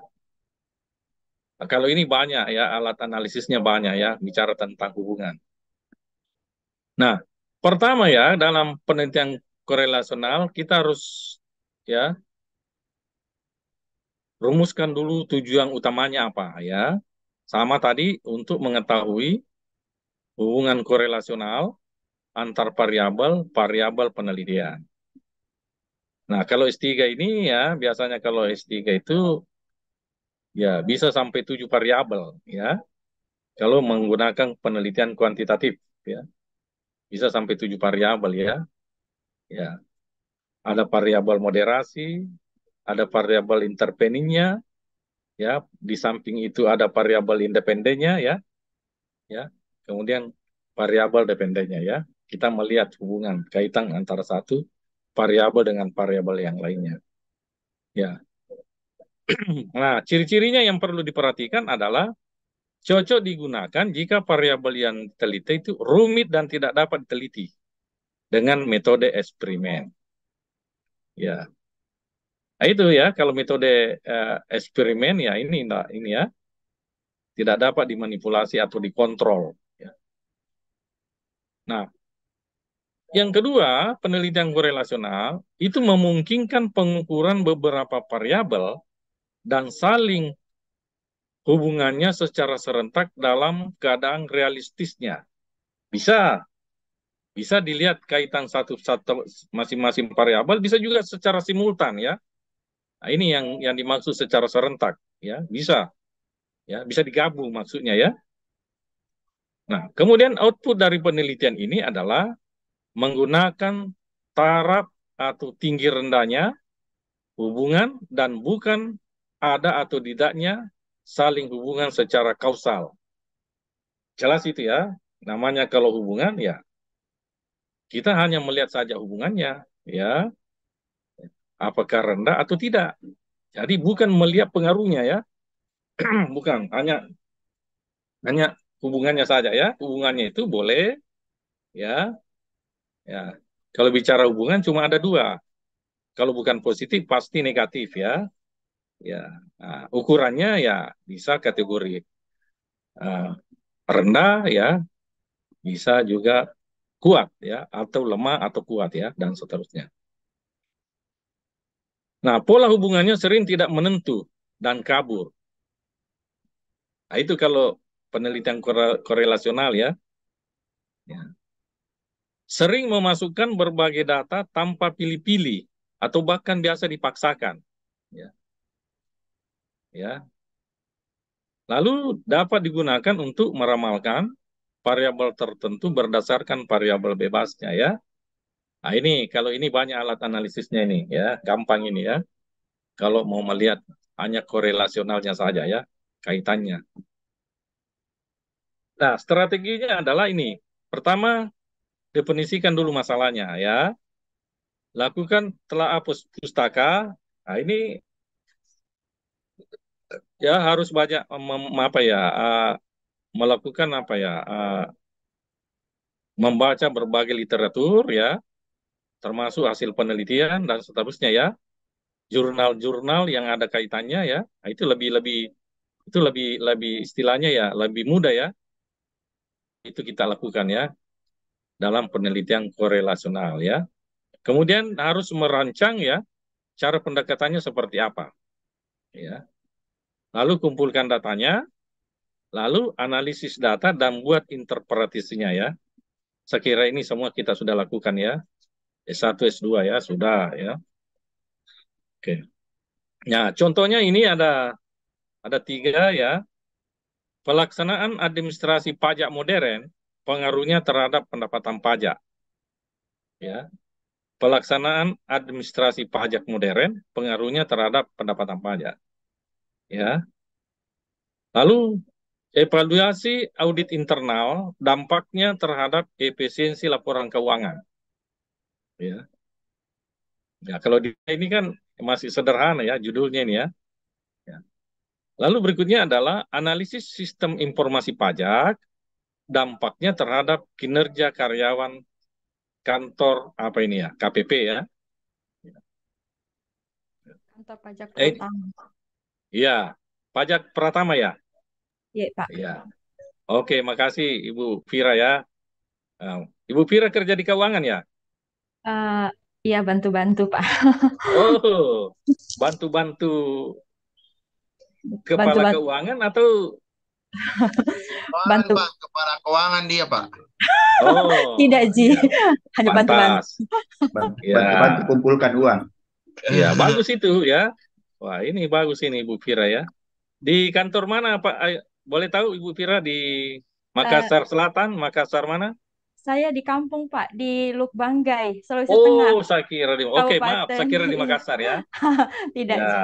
Nah, kalau ini banyak ya, alat analisisnya banyak ya, bicara tentang hubungan. Nah, pertama ya, dalam penelitian korelasional, kita harus ya rumuskan dulu tujuan utamanya apa ya. Sama tadi untuk mengetahui hubungan korelasional antar variabel variabel penelitian. Nah, kalau S3 ini ya biasanya kalau S3 itu ya bisa sampai tujuh variabel ya kalau menggunakan penelitian kuantitatif ya bisa sampai tujuh variabel ya ya ada variabel moderasi ada variabel interveninya ya di samping itu ada variabel independennya ya ya kemudian variabel dependennya ya kita melihat hubungan kaitan antara satu variabel dengan variabel yang lainnya. Ya, nah, ciri-cirinya yang perlu diperhatikan adalah cocok digunakan jika variabel yang teliti itu rumit dan tidak dapat diteliti dengan metode eksperimen. Ya. Nah, itu ya kalau metode eh, eksperimen ya ini nah, ini ya tidak dapat dimanipulasi atau dikontrol ya. Nah, yang kedua, penelitian korelasional itu memungkinkan pengukuran beberapa variabel dan saling hubungannya secara serentak dalam keadaan realistisnya. Bisa bisa dilihat kaitan satu-satu masing-masing variabel bisa juga secara simultan ya nah, ini yang yang dimaksud secara serentak ya bisa ya bisa digabung maksudnya ya nah kemudian output dari penelitian ini adalah menggunakan taraf atau tinggi rendahnya hubungan dan bukan ada atau tidaknya saling hubungan secara kausal. Jelas itu ya, namanya kalau hubungan ya kita hanya melihat saja hubungannya ya. Apakah rendah atau tidak. Jadi bukan melihat pengaruhnya ya. bukan, hanya hanya hubungannya saja ya. Hubungannya itu boleh ya. Ya, kalau bicara hubungan cuma ada dua. Kalau bukan positif pasti negatif ya ya nah, ukurannya ya bisa kategori uh, rendah ya bisa juga kuat ya atau lemah atau kuat ya dan seterusnya. Nah pola hubungannya sering tidak menentu dan kabur. Nah, itu kalau penelitian korelasional ya. ya. Sering memasukkan berbagai data tanpa pilih-pilih atau bahkan biasa dipaksakan. Ya ya. Lalu dapat digunakan untuk meramalkan variabel tertentu berdasarkan variabel bebasnya ya. Nah, ini kalau ini banyak alat analisisnya ini ya, gampang ini ya. Kalau mau melihat hanya korelasionalnya saja ya, kaitannya. Nah, strateginya adalah ini. Pertama, definisikan dulu masalahnya ya. Lakukan telah pustaka. Nah, ini ya harus banyak apa ya uh, melakukan apa ya uh, membaca berbagai literatur ya termasuk hasil penelitian dan seterusnya ya jurnal-jurnal yang ada kaitannya ya nah, itu lebih lebih itu lebih lebih istilahnya ya lebih mudah ya itu kita lakukan ya dalam penelitian korelasional ya kemudian harus merancang ya cara pendekatannya seperti apa ya lalu kumpulkan datanya, lalu analisis data dan buat interpretasinya ya. Saya kira ini semua kita sudah lakukan ya. S1, S2 ya, sudah ya. Oke. Nah, contohnya ini ada ada tiga ya. Pelaksanaan administrasi pajak modern pengaruhnya terhadap pendapatan pajak. Ya. Pelaksanaan administrasi pajak modern pengaruhnya terhadap pendapatan pajak ya. Lalu evaluasi audit internal dampaknya terhadap efisiensi laporan keuangan. Ya. Ya, kalau di ini kan masih sederhana ya judulnya ini ya. ya. Lalu berikutnya adalah analisis sistem informasi pajak dampaknya terhadap kinerja karyawan kantor apa ini ya KPP ya. Kantor pajak eh, Iya, pajak pertama ya? Iya, Pak. Iya. Oke, makasih Ibu Fira ya. Ehm, Ibu Fira kerja di keuangan ya? Uh, iya, bantu-bantu, Pak. Oh, bantu-bantu kepala bantu -bantu. keuangan atau bantu Pak, kepala keuangan dia, Pak. Oh. Tidak, Ji. Iya. Hanya bantu-bantu. Bantu, bantu, ya. kumpulkan uang. Iya, bagus itu ya. Wah, ini bagus ini Ibu Fira ya. Di kantor mana Pak? Boleh tahu Ibu Fira di Makassar eh, Selatan, Makassar mana? Saya di kampung Pak, di Lukbanggai, Sulawesi oh, Tengah. Oh, saya kira di Oke, maaf, saya kira di Makassar ya. Tidak. Ya,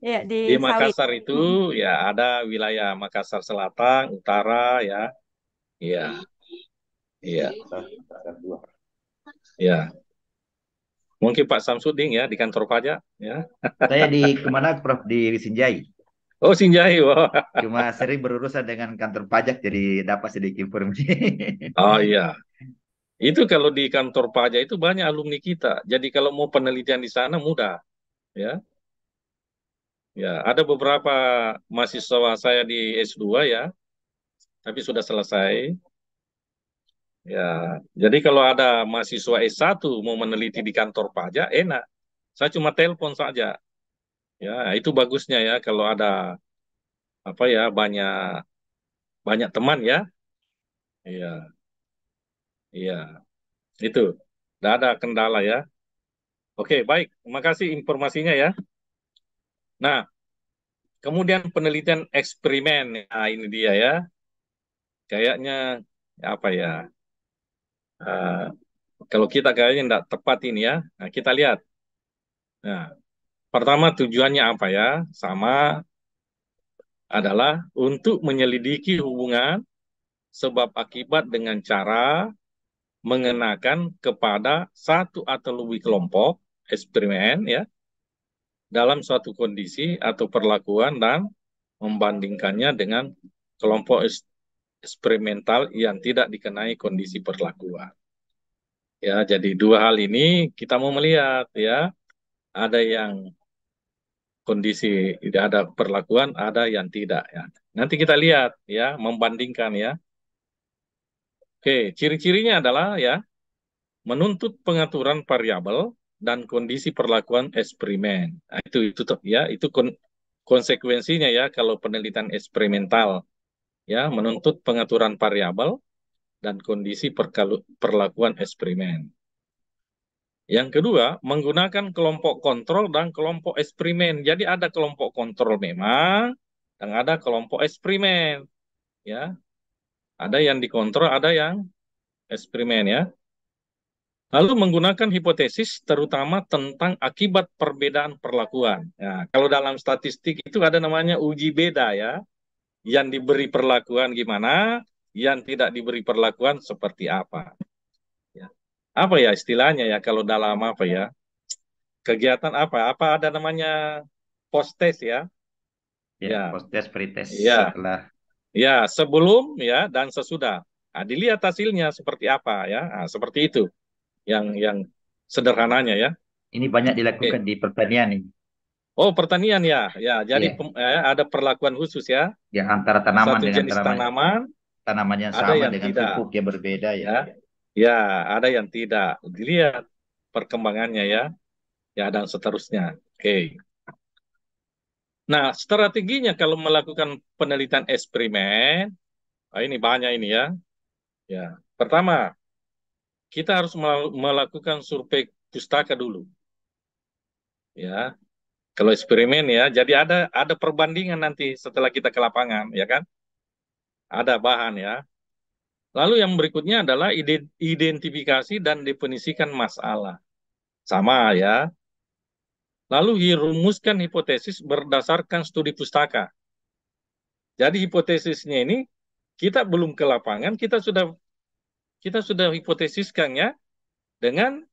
ya di, di Makassar Sawit. itu ya ada wilayah Makassar Selatan, Utara ya. Iya. Iya. Ya. ya. Mungkin Pak Samsudin ya di kantor pajak ya. Saya di kemana Prof di Sinjai. Oh Sinjai, wow. Cuma sering berurusan dengan kantor pajak jadi dapat sedikit informasi. oh iya. Itu kalau di kantor pajak itu banyak alumni kita. Jadi kalau mau penelitian di sana mudah. Ya. Ya, ada beberapa mahasiswa saya di S2 ya. Tapi sudah selesai Ya, jadi kalau ada mahasiswa S1 mau meneliti di kantor pajak, enak. Saya cuma telepon saja. Ya, itu bagusnya ya kalau ada apa ya banyak banyak teman ya. Iya, iya. Itu. Tidak ada kendala ya. Oke, baik. terima kasih informasinya ya. Nah, kemudian penelitian eksperimen. Nah, ini dia ya. Kayaknya apa ya? uh, kalau kita kayaknya tidak tepat ini ya, nah, kita lihat. Nah, pertama tujuannya apa ya? Sama adalah untuk menyelidiki hubungan sebab akibat dengan cara mengenakan kepada satu atau lebih kelompok eksperimen ya dalam suatu kondisi atau perlakuan dan membandingkannya dengan kelompok eksperimental yang tidak dikenai kondisi perlakuan. Ya, jadi dua hal ini kita mau melihat ya, ada yang kondisi tidak ada perlakuan, ada yang tidak ya. Nanti kita lihat ya, membandingkan ya. Oke, ciri-cirinya adalah ya menuntut pengaturan variabel dan kondisi perlakuan eksperimen. Nah, itu itu ya, itu konsekuensinya ya kalau penelitian eksperimental ya menuntut pengaturan variabel dan kondisi perlakuan eksperimen. Yang kedua, menggunakan kelompok kontrol dan kelompok eksperimen. Jadi ada kelompok kontrol memang dan ada kelompok eksperimen. Ya. Ada yang dikontrol, ada yang eksperimen ya. Lalu menggunakan hipotesis terutama tentang akibat perbedaan perlakuan. Nah, kalau dalam statistik itu ada namanya uji beda ya yang diberi perlakuan gimana, yang tidak diberi perlakuan seperti apa. Ya. Apa ya istilahnya ya kalau dalam apa ya? Kegiatan apa? Apa ada namanya post test ya? Ya, ya. post test, pre test ya. setelah. Ya, sebelum ya dan sesudah. Nah, dilihat hasilnya seperti apa ya. Nah, seperti itu yang yang sederhananya ya. Ini banyak dilakukan di pertanian ini. Oh, pertanian ya. Ya, jadi yeah. Iya. Ya, eh, ada perlakuan khusus ya. Ya, antara tanaman Satu dengan jenis tanaman. tanaman tanamannya sama ada yang dengan tidak. pupuk yang berbeda ya. ya. Ya, ada yang tidak. Dilihat perkembangannya ya. Ya, dan seterusnya. Oke. Okay. Nah, strateginya kalau melakukan penelitian eksperimen, nah ini banyak ini ya. Ya, pertama kita harus melakukan survei pustaka dulu. Ya, kalau eksperimen ya, jadi ada ada perbandingan nanti setelah kita ke lapangan, ya kan? Ada bahan ya. Lalu yang berikutnya adalah identifikasi dan definisikan masalah. Sama ya. Lalu rumuskan hipotesis berdasarkan studi pustaka. Jadi hipotesisnya ini kita belum ke lapangan, kita sudah kita sudah hipotesiskan ya dengan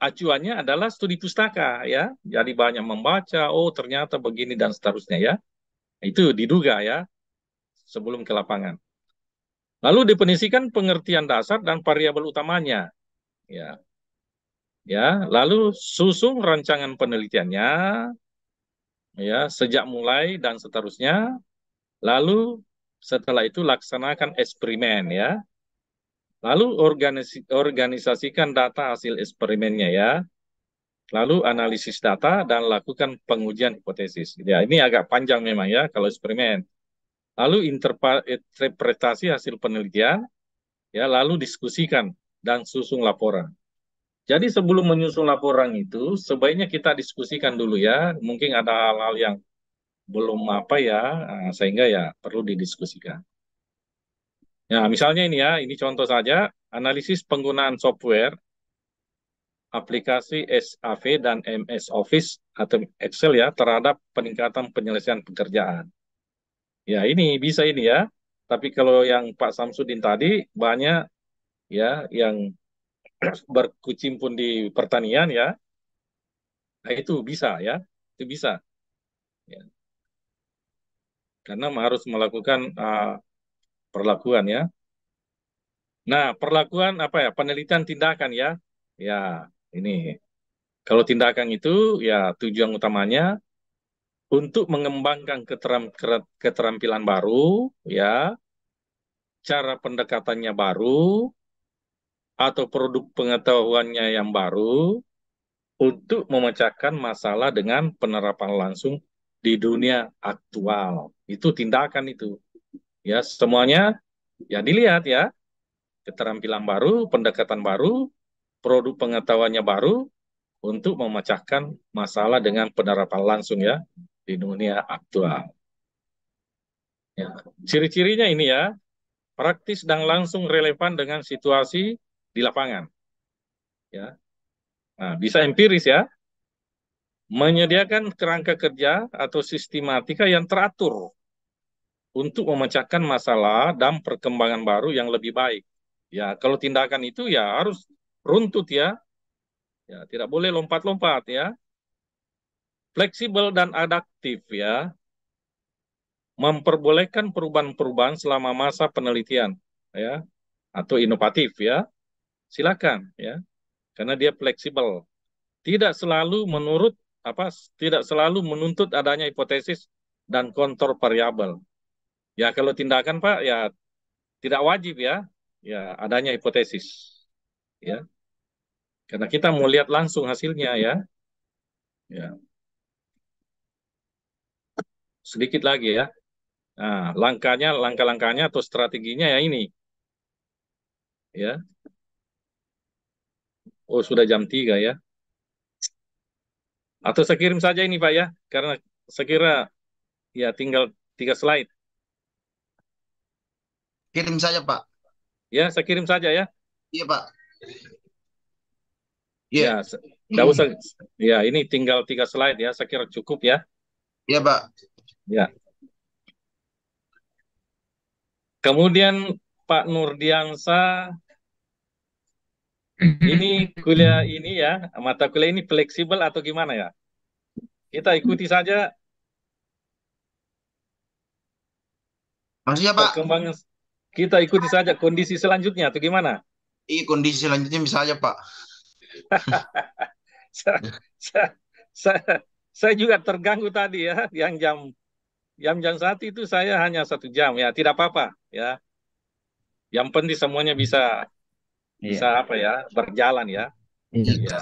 acuannya adalah studi pustaka ya. Jadi banyak membaca, oh ternyata begini dan seterusnya ya. Itu diduga ya sebelum ke lapangan. Lalu definisikan pengertian dasar dan variabel utamanya. Ya. Ya, lalu susun rancangan penelitiannya ya, sejak mulai dan seterusnya. Lalu setelah itu laksanakan eksperimen ya. Lalu organisi, organisasikan data hasil eksperimennya ya. Lalu analisis data dan lakukan pengujian hipotesis. Ya, ini agak panjang memang ya kalau eksperimen. Lalu interpretasi hasil penelitian, ya lalu diskusikan dan susun laporan. Jadi sebelum menyusun laporan itu sebaiknya kita diskusikan dulu ya. Mungkin ada hal-hal yang belum apa ya, eh, sehingga ya perlu didiskusikan. Ya, misalnya ini ya, ini contoh saja, analisis penggunaan software, aplikasi SAV dan MS Office atau Excel ya terhadap peningkatan penyelesaian pekerjaan. Ya, ini bisa ini ya. Tapi kalau yang Pak Samsudin tadi banyak ya yang berkucimpun di pertanian ya. Nah, itu bisa ya, itu bisa. Ya. Karena harus melakukan uh, perlakuan ya. Nah, perlakuan apa ya? Penelitian tindakan ya. Ya, ini. Kalau tindakan itu ya tujuan utamanya untuk mengembangkan keterampilan baru ya. Cara pendekatannya baru atau produk pengetahuannya yang baru untuk memecahkan masalah dengan penerapan langsung di dunia aktual. Itu tindakan itu. Ya, semuanya ya dilihat ya. Keterampilan baru, pendekatan baru, produk pengetahuannya baru untuk memecahkan masalah dengan penerapan langsung ya di dunia aktual. Ya, ciri-cirinya ini ya, praktis dan langsung relevan dengan situasi di lapangan. Ya. Nah, bisa empiris ya. Menyediakan kerangka kerja atau sistematika yang teratur untuk memecahkan masalah dan perkembangan baru yang lebih baik. Ya, kalau tindakan itu ya harus runtut ya. Ya, tidak boleh lompat-lompat ya. Fleksibel dan adaptif ya. Memperbolehkan perubahan-perubahan selama masa penelitian ya atau inovatif ya. Silakan ya. Karena dia fleksibel. Tidak selalu menurut apa tidak selalu menuntut adanya hipotesis dan kontor variabel Ya kalau tindakan Pak ya tidak wajib ya, ya adanya hipotesis, ya. Karena kita mau lihat langsung hasilnya ya. Ya. Sedikit lagi ya. Nah, langkahnya, langkah-langkahnya atau strateginya ya ini. Ya. Oh, sudah jam 3 ya. Atau saya kirim saja ini Pak ya, karena saya kira ya tinggal tiga slide. Kirim saja, Pak. Ya, saya kirim saja ya. Iya, Pak. Yeah. Ya, tidak usah. Ya, ini tinggal tiga slide ya. Saya kira cukup ya. Iya, Pak. Ya. Kemudian Pak Nurdiansa ini kuliah ini ya, mata kuliah ini fleksibel atau gimana ya? Kita ikuti saja. Maksudnya Pak? Perkembangan kita ikuti saja kondisi selanjutnya atau gimana? Iya kondisi selanjutnya bisa aja Pak. saya, saya, saya, saya juga terganggu tadi ya yang jam jam jam satu itu saya hanya satu jam ya tidak apa-apa ya. Yang penting semuanya bisa iya. bisa apa ya berjalan ya. Iya. Iya,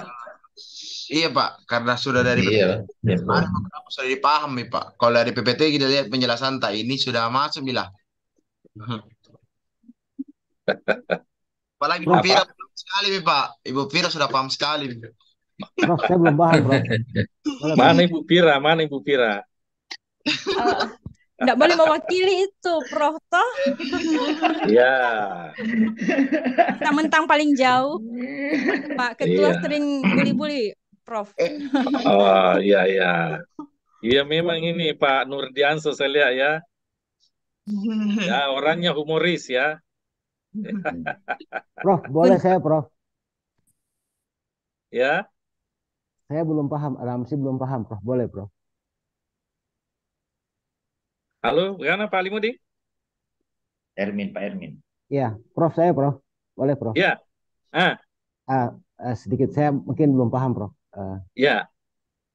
iya Pak, karena sudah dari iya, PPT, iya, sudah dipahami Pak. Kalau dari PPT kita lihat penjelasan tak ini sudah masuk bila. Hmm. Apalagi Ibu Fira paham sekali, Pak. Ibu Fira sudah paham sekali. Prof, saya belum paham, Prof. Mana Ibu Fira? Mana Ibu Fira? Tidak eh, uh, boleh mewakili itu, Prof. Toh? Iya. Kita mentang paling jauh. Pak Ketua yeah. sering bully-bully, Prof. Eh. oh, iya, iya. Iya memang ini Pak Nurdianso saya lihat ya. Ya orangnya humoris ya. Prof, boleh saya Prof? Ya. Saya belum paham, Ramsi belum paham, Prof. Boleh, Prof. Halo, bagaimana Pak Limudi? Ermin, Pak Ermin. Ya, Prof, saya Prof. Boleh, Prof. Ya. Ah. Ah, eh, sedikit saya mungkin belum paham, Prof. Uh, ya.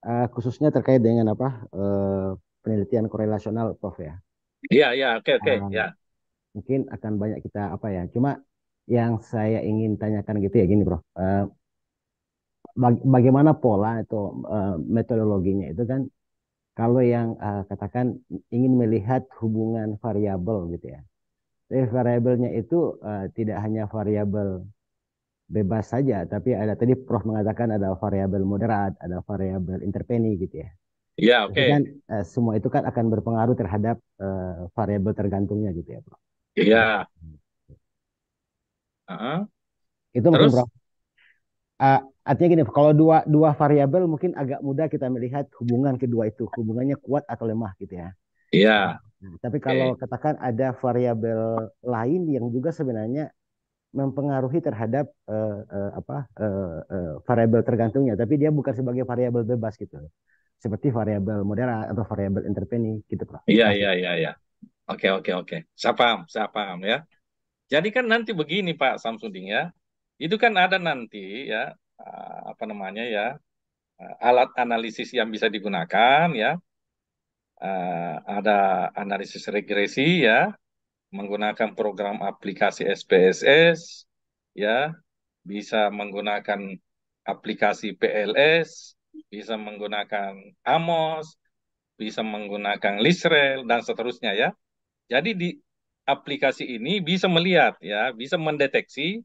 Uh, khususnya terkait dengan apa? Uh, penelitian korelasional, Prof ya. Iya, iya, oke, okay, oke, okay. uh, ya mungkin akan banyak kita apa ya. Cuma yang saya ingin tanyakan gitu ya gini, Bro. Uh, eh, baga bagaimana pola atau uh, metodologinya itu kan kalau yang uh, katakan ingin melihat hubungan variabel gitu ya. Jadi variabelnya itu uh, tidak hanya variabel bebas saja, tapi ada tadi Prof mengatakan ada variabel moderat, ada variabel interpeni gitu ya. ya oke. Okay. kan uh, semua itu kan akan berpengaruh terhadap uh, variabel tergantungnya gitu ya, Prof. Iya. Heeh. Itu mungkin Terus? bro. Uh, artinya gini, kalau dua dua variabel mungkin agak mudah kita melihat hubungan kedua itu, hubungannya kuat atau lemah gitu ya. Iya. Nah, tapi kalau okay. katakan ada variabel lain yang juga sebenarnya mempengaruhi terhadap uh, uh, apa uh, uh, variabel tergantungnya, tapi dia bukan sebagai variabel bebas gitu, seperti variabel modern atau variabel intervensi gitu, Pak. Iya, iya, iya, iya. Oke, oke, oke. Saya paham, saya paham ya. Jadi kan nanti begini Pak Samsuding ya. Itu kan ada nanti ya eh, apa namanya ya eh, alat analisis yang bisa digunakan ya. Eh, ada analisis regresi ya menggunakan program aplikasi SPSS ya, bisa menggunakan aplikasi PLS, bisa menggunakan AMOS, bisa menggunakan Lisrel dan seterusnya ya. Jadi di aplikasi ini bisa melihat ya, bisa mendeteksi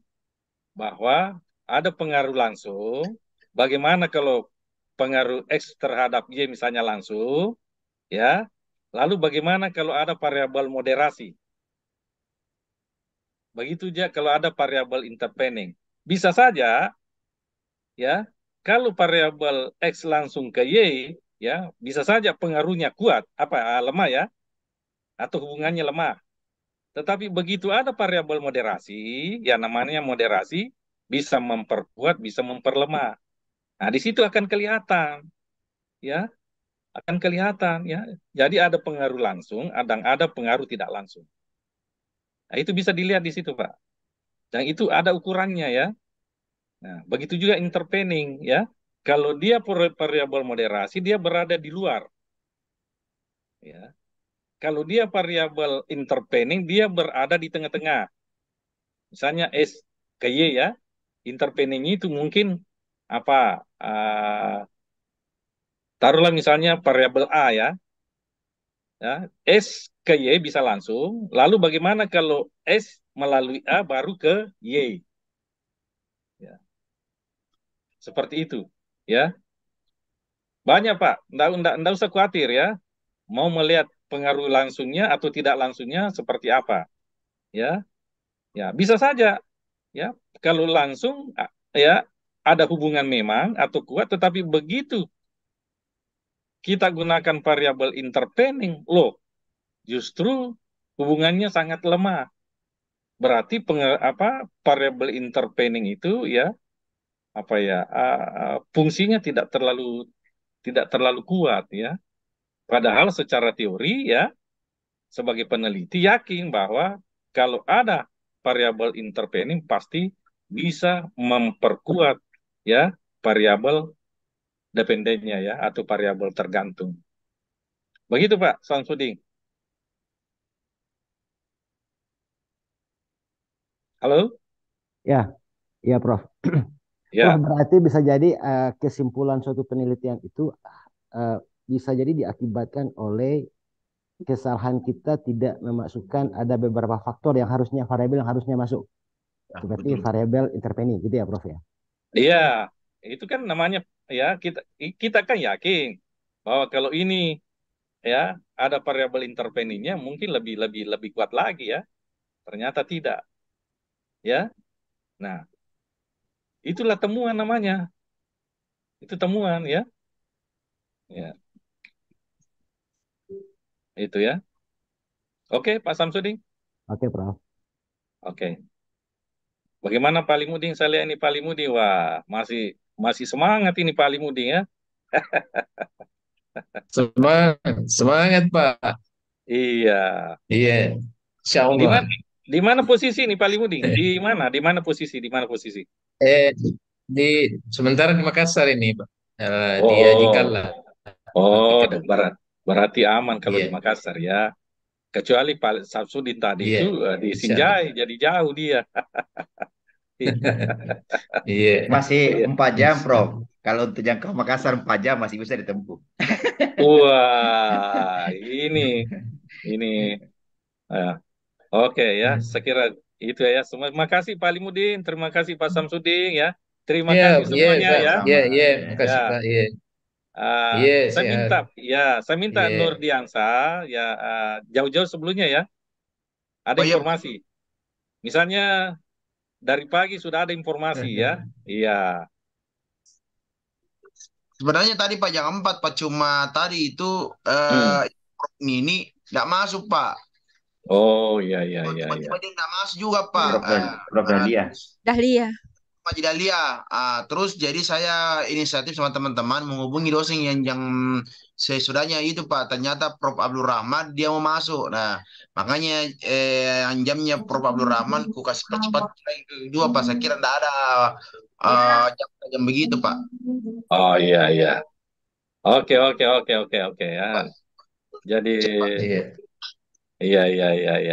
bahwa ada pengaruh langsung. Bagaimana kalau pengaruh X terhadap Y misalnya langsung, ya. Lalu bagaimana kalau ada variabel moderasi? Begitu aja kalau ada variabel intervening. Bisa saja ya, kalau variabel X langsung ke Y, ya, bisa saja pengaruhnya kuat, apa lemah ya, atau hubungannya lemah. Tetapi begitu ada variabel moderasi, ya namanya moderasi bisa memperkuat, bisa memperlemah. Nah, di situ akan kelihatan. Ya. Akan kelihatan ya. Jadi ada pengaruh langsung, ada ada pengaruh tidak langsung. Nah, itu bisa dilihat di situ, Pak. Dan itu ada ukurannya ya. Nah, begitu juga intervening ya. Kalau dia variabel moderasi, dia berada di luar. Ya, kalau dia variabel intervening, dia berada di tengah-tengah. Misalnya S ke Y ya, intervening itu mungkin apa? Uh, taruhlah misalnya variabel A ya. ya. S ke Y bisa langsung. Lalu bagaimana kalau S melalui A baru ke Y? Ya. Seperti itu, ya. Banyak Pak, enggak, usah khawatir ya. Mau melihat pengaruh langsungnya atau tidak langsungnya seperti apa ya ya bisa saja ya kalau langsung ya ada hubungan memang atau kuat tetapi begitu kita gunakan variabel intervening loh justru hubungannya sangat lemah berarti apa variabel intervening itu ya apa ya uh, uh, fungsinya tidak terlalu tidak terlalu kuat ya Padahal secara teori ya sebagai peneliti yakin bahwa kalau ada variabel intervening pasti bisa memperkuat ya variabel dependennya ya atau variabel tergantung. Begitu Pak Sansuding. Halo? Ya, ya Prof. ya. Prof, berarti bisa jadi uh, kesimpulan suatu penelitian itu uh, bisa jadi diakibatkan oleh kesalahan kita tidak memasukkan ada beberapa faktor yang harusnya variabel yang harusnya masuk. Ah, Berarti variabel interveni gitu ya, Prof ya. Iya, itu kan namanya ya kita kita kan yakin bahwa kalau ini ya ada variabel interveninya mungkin lebih lebih lebih kuat lagi ya. Ternyata tidak. Ya. Nah, itulah temuan namanya. Itu temuan ya. Ya itu ya. Oke, Pak Samsudin. Oke, Prof. Oke. Bagaimana Pak Limudin? Saya lihat ini Pak Limudin. Wah, masih masih semangat ini Pak Limudin ya. semangat, semangat Pak. Iya. Iya. Yeah. Di mana, di mana posisi ini Pak Limudin? Di mana? Di mana posisi? Di mana posisi? Eh, di sementara di Makassar ini, Pak. Uh, oh. Di Ajikala. Oh, di Barat. Berarti aman kalau yeah. di Makassar ya. Kecuali Pak Samsudin tadi yeah. itu eh, di iya. Sinjai jadi jauh dia. Iya. Masih iya. empat yeah. jam, Prof. Kalau untuk jangka Makassar empat jam masih bisa ditempuh. Wah, ini ini. Uh, Oke okay, ya, hmm. sekira itu ya semua. Terima kasih Pak Limudin, terima kasih Pak Samsudin ya. Terima yeah, kasih iya, semuanya yeah, ya. Iya, iya, terima kasih ya. Pak. Yeah. Uh, ah, yes, iya, saya yeah. minta, ya, saya minta yeah. Nur Diansa, ya ah, jauh-jauh sebelumnya ya, ada oh, iya. informasi. Misalnya dari pagi sudah ada informasi ya, iya. iya. Sebenarnya tadi Pak jam empat Pak cuma tadi itu uh, hmm. ini, tidak masuk Pak. Oh iya iya iya. tiba tidak masuk juga Pak. Prof. Uh, eh, dia. Dahlia. Eh, Pak Jidalia. Ah, terus jadi saya inisiatif sama teman-teman menghubungi dosen yang yang sesudahnya itu Pak. Ternyata Prof Abdul Rahman dia mau masuk. Nah, makanya eh jamnya Prof Abdul Rahman ku kasih cepat cepat dua Pak. Saya kira tidak ada uh, iya. eh, jam, jam begitu Pak. Oh iya iya. Oke oke oke oke oke ya. Jadi iya iya iya iya. iya.